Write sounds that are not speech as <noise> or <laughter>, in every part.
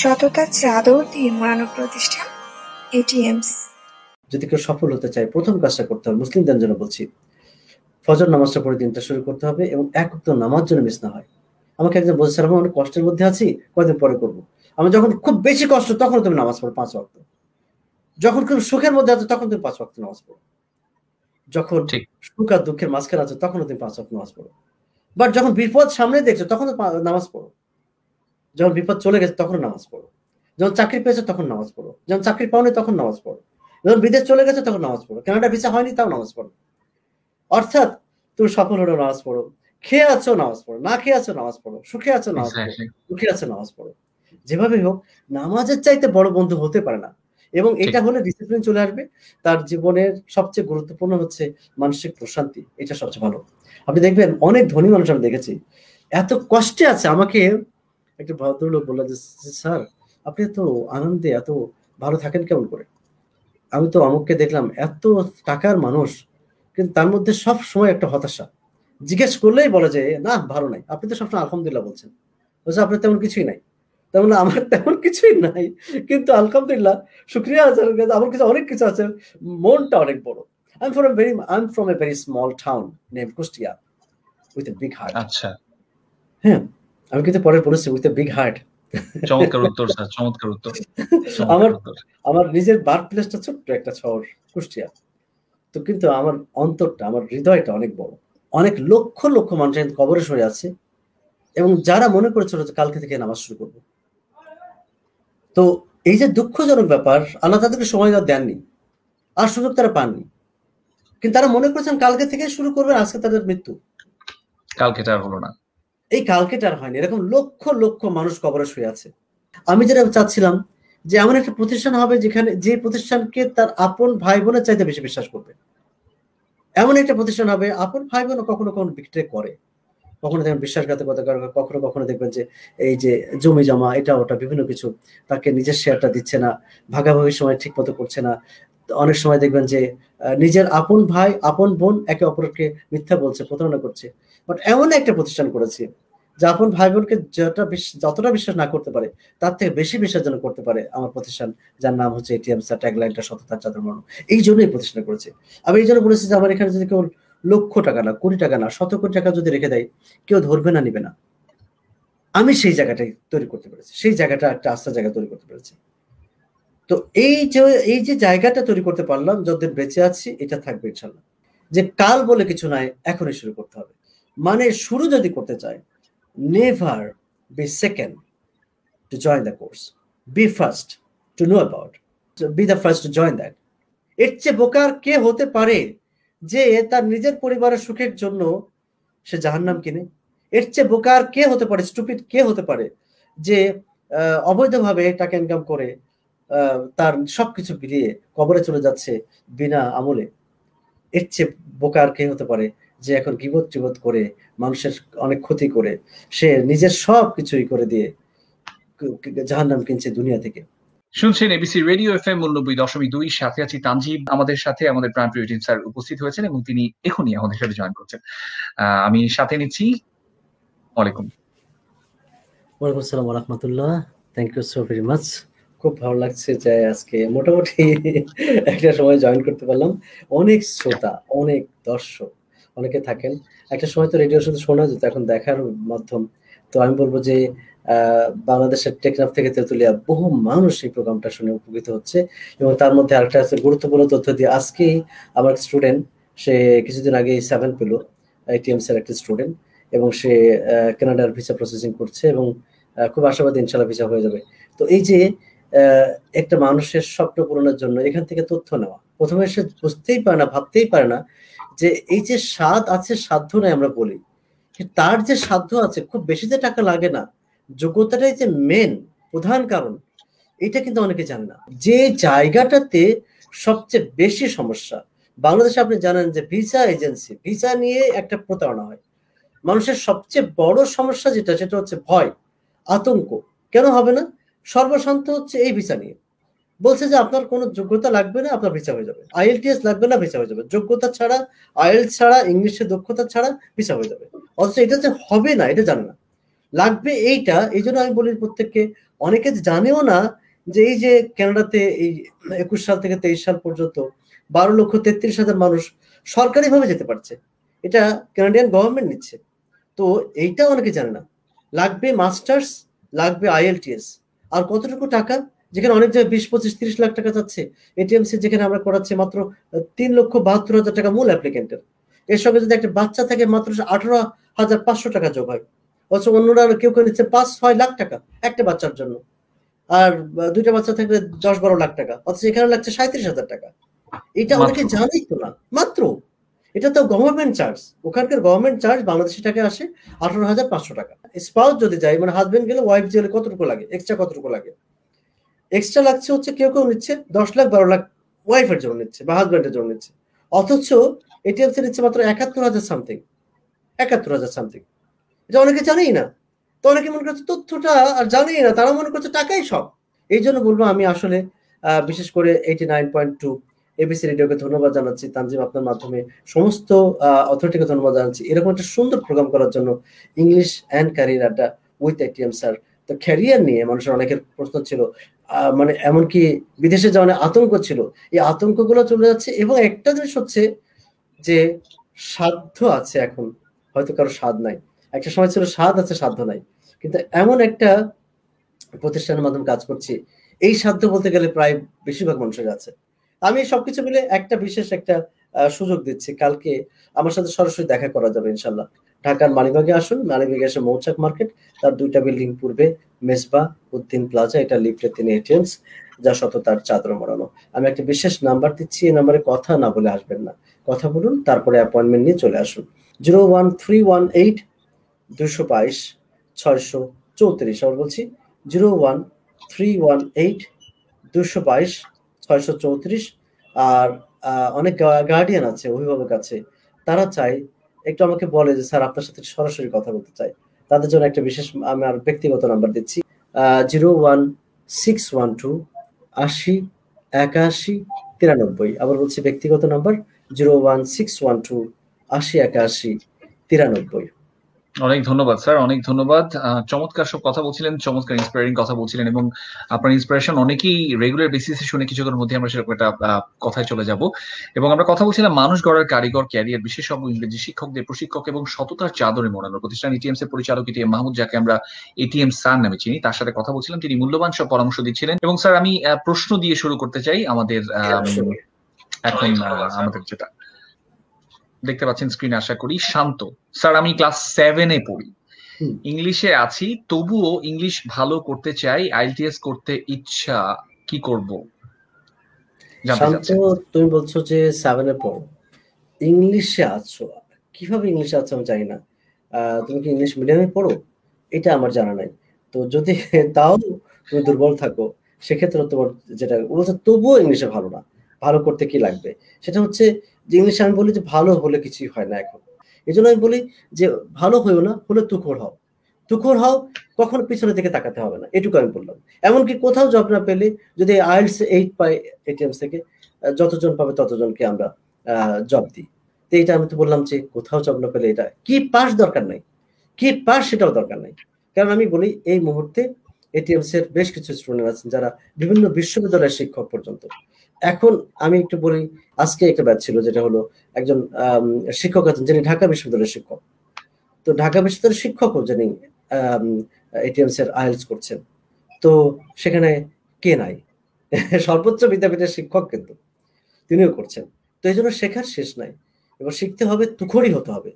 সততা চাদর দিয়ে মোড়ানো প্রতিষ্ঠান এটিএমস যদি কেউ সফল হতে চায় প্রথম কাজটা করতে হবে মুসলিমদের জন্য বলছি ফজর নামাজটা পরে দিনটা শুরু করতে হবে এবং এক উক্ত নামাজ জন্য মিস না হয় আমাকে একজন বলছে স্যার অনেক কষ্টের মধ্যে আছি কয়েকদিন পরে করব আমি যখন খুব বেশি কষ্ট তখন তুমি নামাজ পড়ো পাঁচ অক্ট যখন খুব সুখের মধ্যে আছো তখন তুমি পাঁচ অক্ট নামাজ পড়ো যখন সুখ আর দুঃখের মাঝখানে আছো তখন তুমি পাঁচ অক্ট নামাজ পড়ো বাট যখন বিপদ সামনে দেখছো তখন নামাজ পড়ো যখন বিপদ চলে গেছে তখন নামাজ পড়ো যখন চাকরি পেয়েছে তখন নামাজ পড়ো যখন চাকরি পাওনি তখন নামাজ পড়ো যখন বিদেশ চলে গেছে তখন নামাজ পড়ো কেনাটা ভিসা হয়নি তাও নামাজ পড়ো অর্থাৎ তুমি সফল হলো নামাজ পড়ো খেয়ে আছো নামাজ পড়ো না খেয়ে আছো নামাজ পড়ো সুখে আছো নামাজ পড়ো দুঃখে আছো নামাজ পড়ো যেভাবে হোক নামাজের চাইতে বড় বন্ধু হতে পারে না এবং এটা হলে ডিসিপ্লিন চলে আসবে তার জীবনের সবচেয়ে গুরুত্বপূর্ণ হচ্ছে মানসিক প্রশান্তি এটা সবচেয়ে ভালো আপনি দেখবেন অনেক ধনী মানুষ আমি দেখেছি এত কষ্টে আছে আমাকে একটা ভদ্রলোক বললো যে স্যার আপনি এত আনন্দে এত ভালো থাকেন কেমন করে আমি তো অমুককে দেখলাম এত টাকার মানুষ কিন্তু তার মধ্যে সব সময় একটা হতাশা জিজ্ঞেস করলেই বলে যে না ভালো নাই আপনি তো সবসময় আলহামদুলিল্লাহ বলছেন বলছে আপনার তেমন কিছুই নাই তেমন মানে আমার <laughs> তেমন কিছুই নাই কিন্তু আলহামদুলিল্লাহ শুক্রিয়া আছে আমার কিছু অনেক কিছু আছে মনটা অনেক বড় I am from very I am from a very small town name Kushtia with a big heart আচ্ছা হ্যাঁ আমি কিন্তু পরে পরিস্থিতি উইথ এ বিগ হার্ট চমৎকার উত্তর স্যার চমৎকার উত্তর আমার আমার নিজের বার্থ প্লেসটা ছোট্ট একটা শহর কুষ্টিয়া তো কিন্তু আমার অন্তরটা আমার হৃদয়টা অনেক বড় অনেক লক্ষ লক্ষ মানুষ কবরে সরে আছে এবং যারা মনে করেছিল যে কালকে থেকে নামাজ শুরু করব তো এই যে দুঃখজনক ব্যাপার আল্লাহ তাদেরকে সময় দেওয়া দেননি আর সুযোগ তারা পাননি কিন্তু তারা মনে করেছেন কালকে থেকে শুরু করবে আজকে তাদের মৃত্যু কালকে তার হলো না এই কালকেটার হয়নি এরকম লক্ষ লক্ষ মানুষ কবরে শুয়ে আছে আমি যেটা চাচ্ছিলাম যে এমন একটা প্রতিষ্ঠান হবে যেখানে যে প্রতিষ্ঠানকে তার আপন ভাই বোনের চাইতে বেশি বিশ্বাস করবে এমন একটা প্রতিষ্ঠান হবে আপন ভাই বোন কখনো কখনো বিক্রি করে কখনো দেখবেন বিশ্বাসঘাতকতা কখনো কখনো দেখবেন যে এই যে জমি জমা এটা ওটা বিভিন্ন কিছু তাকে নিজের শেয়ারটা দিচ্ছে না ভাগাভাগি সময় ঠিক মতো করছে না অনেক সময় দেখবেন যে নিজের আপন ভাই আপন বোন একে অপরকে মিথ্যা বলছে প্রতারণা করছে বাট এমন একটা প্রতিষ্ঠান করেছি যা আপন ভাই বোনকে যতটা যতটা বিশ্বাস না করতে পারে তার থেকে বেশি বিশ্বাস যেন করতে পারে আমার প্রতিষ্ঠান যার নাম হচ্ছে এটিএম স্যার ট্যাগলাইনটা সততার চাদর মর্ণ এই জন্যই প্রতিষ্ঠান করেছে আমি এই জন্য বলেছি যে আমার এখানে যদি কেউ লক্ষ টাকা না কোটি টাকা না শত কোটি টাকা যদি রেখে দেয় কেউ ধরবে না নিবে না আমি সেই জায়গাটাই তৈরি করতে পেরেছি সেই জায়গাটা একটা আস্থা জায়গা তৈরি করতে পেরেছি তো এই যে এই যে জায়গাটা তৈরি করতে পারলাম যতদিন বেঁচে আছি এটা থাকবে ইনশাল্লাহ যে কাল বলে কিছু নাই এখনই শুরু করতে হবে মানে শুরু যদি করতে চায় never be second to join the course be first to know about be the first to join that এর চেয়ে বোকার কে হতে পারে যে তার নিজের পরিবারের সুখের জন্য সে জাহান্নাম কিনে এর চেয়ে বোকার কে হতে পারে স্টুপিড কে হতে পারে যে অবৈধভাবে টাকা ইনকাম করে তার সবকিছু বিলিয়ে কবরে চলে যাচ্ছে বিনা আমলে এর চেয়ে বোকার কে হতে পারে যে এখন গিবত চিবত করে মানুষের অনেক ক্ষতি করে সে নিজের সব কিছুই করে দিয়ে জাহান নাম কিনছে দুনিয়া থেকে শুনছেন এবিসি রেডিও এফ এম উনব্বই দশমিক দুই সাথে আছি তানজিব আমাদের সাথে আমাদের প্রাণপ্রিয় টিম স্যার উপস্থিত হয়েছেন এবং তিনি এখনই আমাদের সাথে জয়েন করছেন আমি সাথে নিচ্ছি ওয়ালাইকুম ওয়ালাইকুম আসসালাম রহমতুল্লাহ thank you so very much খুব ভালো লাগছে যে আজকে মোটামুটি <laughs> একটা সময় জয়েন করতে পারলাম অনেক শ্রোতা অনেক দর্শক অনেকে থাকেন একটা সময় তো রেডিও শুধু শোনা যেত এখন দেখার মাধ্যম তো আমি বলবো যে বাংলাদেশের টেকনাফ থেকে তেঁতুলিয়া বহু মানুষ এই প্রোগ্রামটা শুনে উপকৃত হচ্ছে এবং তার মধ্যে আরেকটা আছে গুরুত্বপূর্ণ তথ্য দিয়ে আজকেই আমার স্টুডেন্ট সে কিছুদিন আগে সেভেন পেল আইটিএমস এর একটা স্টুডেন্ট এবং সে কানাডার ভিসা প্রসেসিং করছে এবং খুব আশাবাদী ইনশাল্লাহ ভিসা হয়ে যাবে তো এই যে একটা মানুষের স্বপ্ন পূরণের জন্য এখান থেকে তথ্য নেওয়া প্রথমে সে বুঝতেই পারে না ভাবতেই পারে না যে এই যে স্বাদ আছে সাধ্য নাই আমরা বলি তার যে সাধ্য আছে খুব বেশি যে টাকা লাগে না যোগ্যতাটাই যে মেন প্রধান কারণ এটা কিন্তু অনেকে জানে না যে জায়গাটাতে সবচেয়ে বেশি সমস্যা বাংলাদেশে আপনি জানেন যে ভিসা এজেন্সি ভিসা নিয়ে একটা প্রতারণা হয় মানুষের সবচেয়ে বড় সমস্যা যেটা সেটা হচ্ছে ভয় আতঙ্ক কেন হবে না সর্বশান্ত হচ্ছে এই ভিসা নিয়ে বলছে যে আপনার কোনো যোগ্যতা লাগবে না আপনার ভিসা হয়ে যাবে আইএলটিএস লাগবে না ভিসা হয়ে যাবে যোগ্যতা ছাড়া আইএলস ছাড়া ইংলিশে দক্ষতা ছাড়া ভিসা হয়ে যাবে অথচ এটা যে হবে না এটা জানে না লাগবে এইটা এই জন্য আমি বলি প্রত্যেককে অনেকে জানেও না যে এই যে ক্যানাডাতে এই একুশ সাল থেকে তেইশ সাল পর্যন্ত বারো লক্ষ তেত্রিশ হাজার মানুষ সরকারিভাবে যেতে পারছে এটা ক্যানাডিয়ান গভর্নমেন্ট নিচ্ছে তো এইটা অনেকে জানে না লাগবে মাস্টার্স লাগবে আইএলটিএস আর কতটুকু টাকা যেখানে অনেক জায়গায় বিশ পঁচিশ তিরিশ লাখ টাকা চাচ্ছে এটিএমসি যেখানে আমরা করাচ্ছি মাত্র তিন লক্ষ বাহাত্তর হাজার টাকা মূল অ্যাপ্লিকেন্টের এর সঙ্গে যদি একটা বাচ্চা থাকে মাত্র আঠারো হাজার পাঁচশো টাকা যোগ হয় অথচ অন্যরা কেউ কেউ নিচ্ছে পাঁচ ছয় লাখ টাকা একটা বাচ্চার জন্য আর দুইটা বাচ্চা থাকলে দশ বারো লাখ টাকা অথচ এখানে লাগছে সাঁত্রিশ হাজার টাকা এটা অনেকে জানেই তো না মাত্র এটা তো গভর্নমেন্ট চার্জ ওখানকার গভর্নমেন্ট চার্জ বাংলাদেশি টাকা আসে আঠারো হাজার পাঁচশো টাকা স্পাউস যদি যায় মানে হাজবেন্ড গেলে ওয়াইফ গেলে কতটুকু লাগে এক্সট্রা কতটুকু লাগে এক্সট্রা লাগছে হচ্ছে কেউ কেউ নিচ্ছে দশ লাখ বারো লাখ ওয়াইফের জন্য নিচ্ছে বা হাজব্যান্ডের জন্য নিচ্ছে অথচ এটিএমসি নিচ্ছে মাত্র একাত্তর হাজার সামথিং একাত্তর হাজার সামথিং এটা অনেকে জানেই না তো অনেকে মনে করছে তথ্যটা আর জানেই না তারা মনে করছে টাকাই সব এই জন্য বলবো আমি আসলে বিশেষ করে eighty nine point two ABC রেডিওকে ধন্যবাদ জানাচ্ছি তানজিম আপনার মাধ্যমে সমস্ত অথরিটিকে ধন্যবাদ জানাচ্ছি এরকম একটা সুন্দর প্রোগ্রাম করার জন্য ইংলিশ অ্যান্ড ক্যারিয়ার আড্ডা উইথ এটিএম স্যার তো ক্যারিয়ার নিয়ে মানুষের অনেকের প্রশ্ন ছিল মানে এমনকি বিদেশে যাওয়ার আতঙ্ক ছিল এই আতঙ্কগুলো চলে যাচ্ছে এবং একটা জিনিস হচ্ছে যে সাধ্য আছে এখন হয়তো কারো স্বাদ নাই একটা সময় ছিল স্বাদ আছে সাধ্য নাই কিন্তু এমন একটা প্রতিষ্ঠানের মাধ্যমে কাজ করছি এই সাধ্য বলতে গেলে প্রায় বেশিরভাগ মানুষের আছে আমি সবকিছু মিলে একটা বিশেষ একটা সুযোগ দিচ্ছি কালকে আমার সাথে সরাসরি দেখা করা যাবে ইনশাল্লাহ ঢাকার মানিবাগে আসুন মানিবাগে এসে মৌচাক মার্কেট তার দুইটা বিল্ডিং পূর্বে মেসবা উদ্দিন প্লাজা এটা লিফটে তিনি এটিএমস যা সততার চাদর মরানো আমি একটা বিশেষ নাম্বার দিচ্ছি এই নাম্বারে কথা না বলে আসবেন না কথা বলুন তারপরে অ্যাপয়েন্টমেন্ট নিয়ে চলে আসুন zero one three one eight দুশো বাইশ ছয়শো চৌত্রিশ আমার বলছি zero one three one eight দুশো বাইশ ছয়শো চৌত্রিশ আর অনেক গার্ডিয়ান আছে অভিভাবক আছে তারা চায় একটু আমাকে বলে যে স্যার আপনার সাথে সরাসরি কথা বলতে চাই তাদের জন্য একটা বিশেষ আমার ব্যক্তিগত নাম্বার দিচ্ছি zero one six one two আশি একাশি তিরানব্বই আবার বলছি ব্যক্তিগত number zero one six one two আশি একাশি তিরানব্বই অনেক ধন্যবাদ স্যার অনেক ধন্যবাদ চমৎকার সব কথা বলছিলেন চমৎকার ইন্সপায়ারিং কথা বলছিলেন এবং আপনার ইন্সপিরেশন অনেকেই রেগুলার বেসিসে শুনে কিছু মধ্যে আমরা সেরকম একটা কথায় চলে যাব এবং আমরা কথা বলছিলাম মানুষ গড়ার কারিগর ক্যারিয়ার বিশেষজ্ঞ ইংরেজি শিক্ষকদের প্রশিক্ষক এবং সততার চাদরে মোড়ানোর প্রতিষ্ঠান এটিএমস এর পরিচালক এটিএম মাহমুদ যাকে আমরা এটিএম স্যার নামে চিনি তার সাথে কথা বলছিলাম তিনি মূল্যবান সব পরামর্শ দিচ্ছিলেন এবং স্যার আমি প্রশ্ন দিয়ে শুরু করতে চাই আমাদের হ্যাঁ, এখন আমাদের যেটা দেখতে পাচ্ছেন স্ক্রিন আশা করি শান্ত স্যার আমি ক্লাস সেভেনে পড়ি ইংলিশে আছি তবুও ইংলিশ ভালো করতে চাই আইএলটিএস করতে ইচ্ছা কি করব শান্ত তুমি বলছো যে সেভেনে ইংলিশে আছো কিভাবে ইংলিশে আছো আমি জানি না তুমি কি ইংলিশ মিডিয়ামে পড়ো এটা আমার জানা নাই তো যদি <laughs> তাও তুমি দুর্বল থাকো সেক্ষেত্রে তোমার যেটা বলছো তবুও ইংলিশে ভালো না ভালো করতে কি লাগবে সেটা হচ্ছে যে ইংলিশে আমি বলি যে ভালো হলে কিছুই হয় না এখন এই জন্য আমি বলি যে ভালো হয়েও না হলে তুখর হও তুখর হও কখন পিছনের দিকে তাকাতে হবে না এটুকু আমি বললাম এমনকি কোথাও জব না পেলে যদি আইলস এইট পাই এটিএম থেকে যতজন পাবে ততজনকে আমরা জব দিই তো এটা আমি তো বললাম যে কোথাও জব না পেলে এটা কি পাস দরকার নাই কি পাস সেটাও দরকার নাই কারণ আমি বলি এই মুহূর্তে এটিএমস এর বেশ কিছু স্টুডেন্ট আছেন যারা বিভিন্ন বিশ্ববিদ্যালয়ের শিক্ষক পর্যন্ত এখন আমি একটু বলি আজকে একটা ব্যাচ ছিল যেটা হলো একজন শিক্ষক আছেন যিনি ঢাকা বিশ্ববিদ্যালয়ের শিক্ষক তো ঢাকা বিশ্ববিদ্যালয়ের শিক্ষকও যিনি এটিএমস এর আইএলস করছেন তো সেখানে কে নাই <laughs> সর্বোচ্চ বিদ্যাপীঠের শিক্ষক কিন্তু তিনিও করছেন তো এই জন্য শেখার শেষ নাই এবার শিখতে হবে তুখড়ি হতে হবে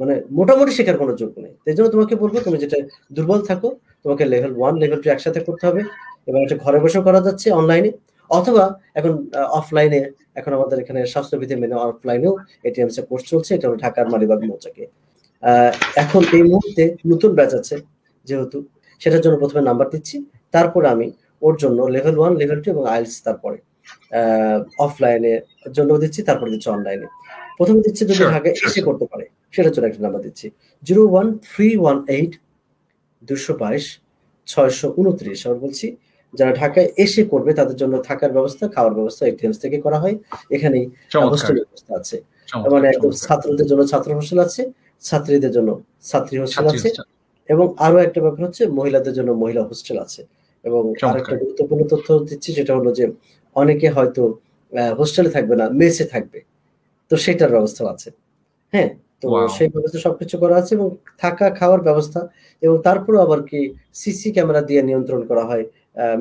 মানে মোটামুটি শেখার কোনো যোগ্য নেই তাই জন্য তোমাকে বলবো তুমি যেটা দুর্বল থাকো তোমাকে লেভেল ওয়ান লেভেল টু একসাথে করতে হবে এবার এটা ঘরে বসেও করা যাচ্ছে অনলাইনে অথবা এখন অফলাইনে এখন আমাদের এখানে স্বাস্থ্যবিধি মেনে অফলাইনেও এটিএম সে কোর্স চলছে এটা হলো ঢাকার মালিবাগ মৌচাকে এখন এই মুহূর্তে নতুন ব্যাচ আছে যেহেতু সেটার জন্য প্রথমে নাম্বার দিচ্ছি তারপর আমি ওর জন্য লেভেল ওয়ান লেভেল টু এবং আইলস তারপরে অফলাইনে জন্য দিচ্ছি তারপরে দিচ্ছি অনলাইনে প্রথমে দিচ্ছি যদি ঢাকা এসে করতে পারে সেটার জন্য একটা নাম্বার দিচ্ছি zero one three one eight দুশো বাইশ ছয়শো উনত্রিশ আবার বলছি যারা ঢাকায় এসে করবে তাদের জন্য থাকার ব্যবস্থা খাওয়ার ব্যবস্থা এটিএমস থেকে করা হয় এখানে হোস্টেল ব্যবস্থা আছে মানে একদম ছাত্রদের জন্য ছাত্র হোস্টেল আছে ছাত্রীদের জন্য ছাত্রী হোস্টেল আছে এবং আরো একটা ব্যাপার হচ্ছে মহিলাদের জন্য মহিলা হোস্টেল আছে এবং আরেকটা গুরুত্বপূর্ণ তথ্য দিচ্ছি সেটা হলো যে অনেকে হয়তো হোস্টেলে থাকবে না মেসে থাকবে তো সেটার ব্যবস্থা আছে হ্যাঁ তো সেই ব্যবস্থা সবকিছু করা আছে এবং থাকা খাওয়ার ব্যবস্থা এবং তারপরে আবার কি সিসি ক্যামেরা দিয়ে নিয়ন্ত্রণ করা হয়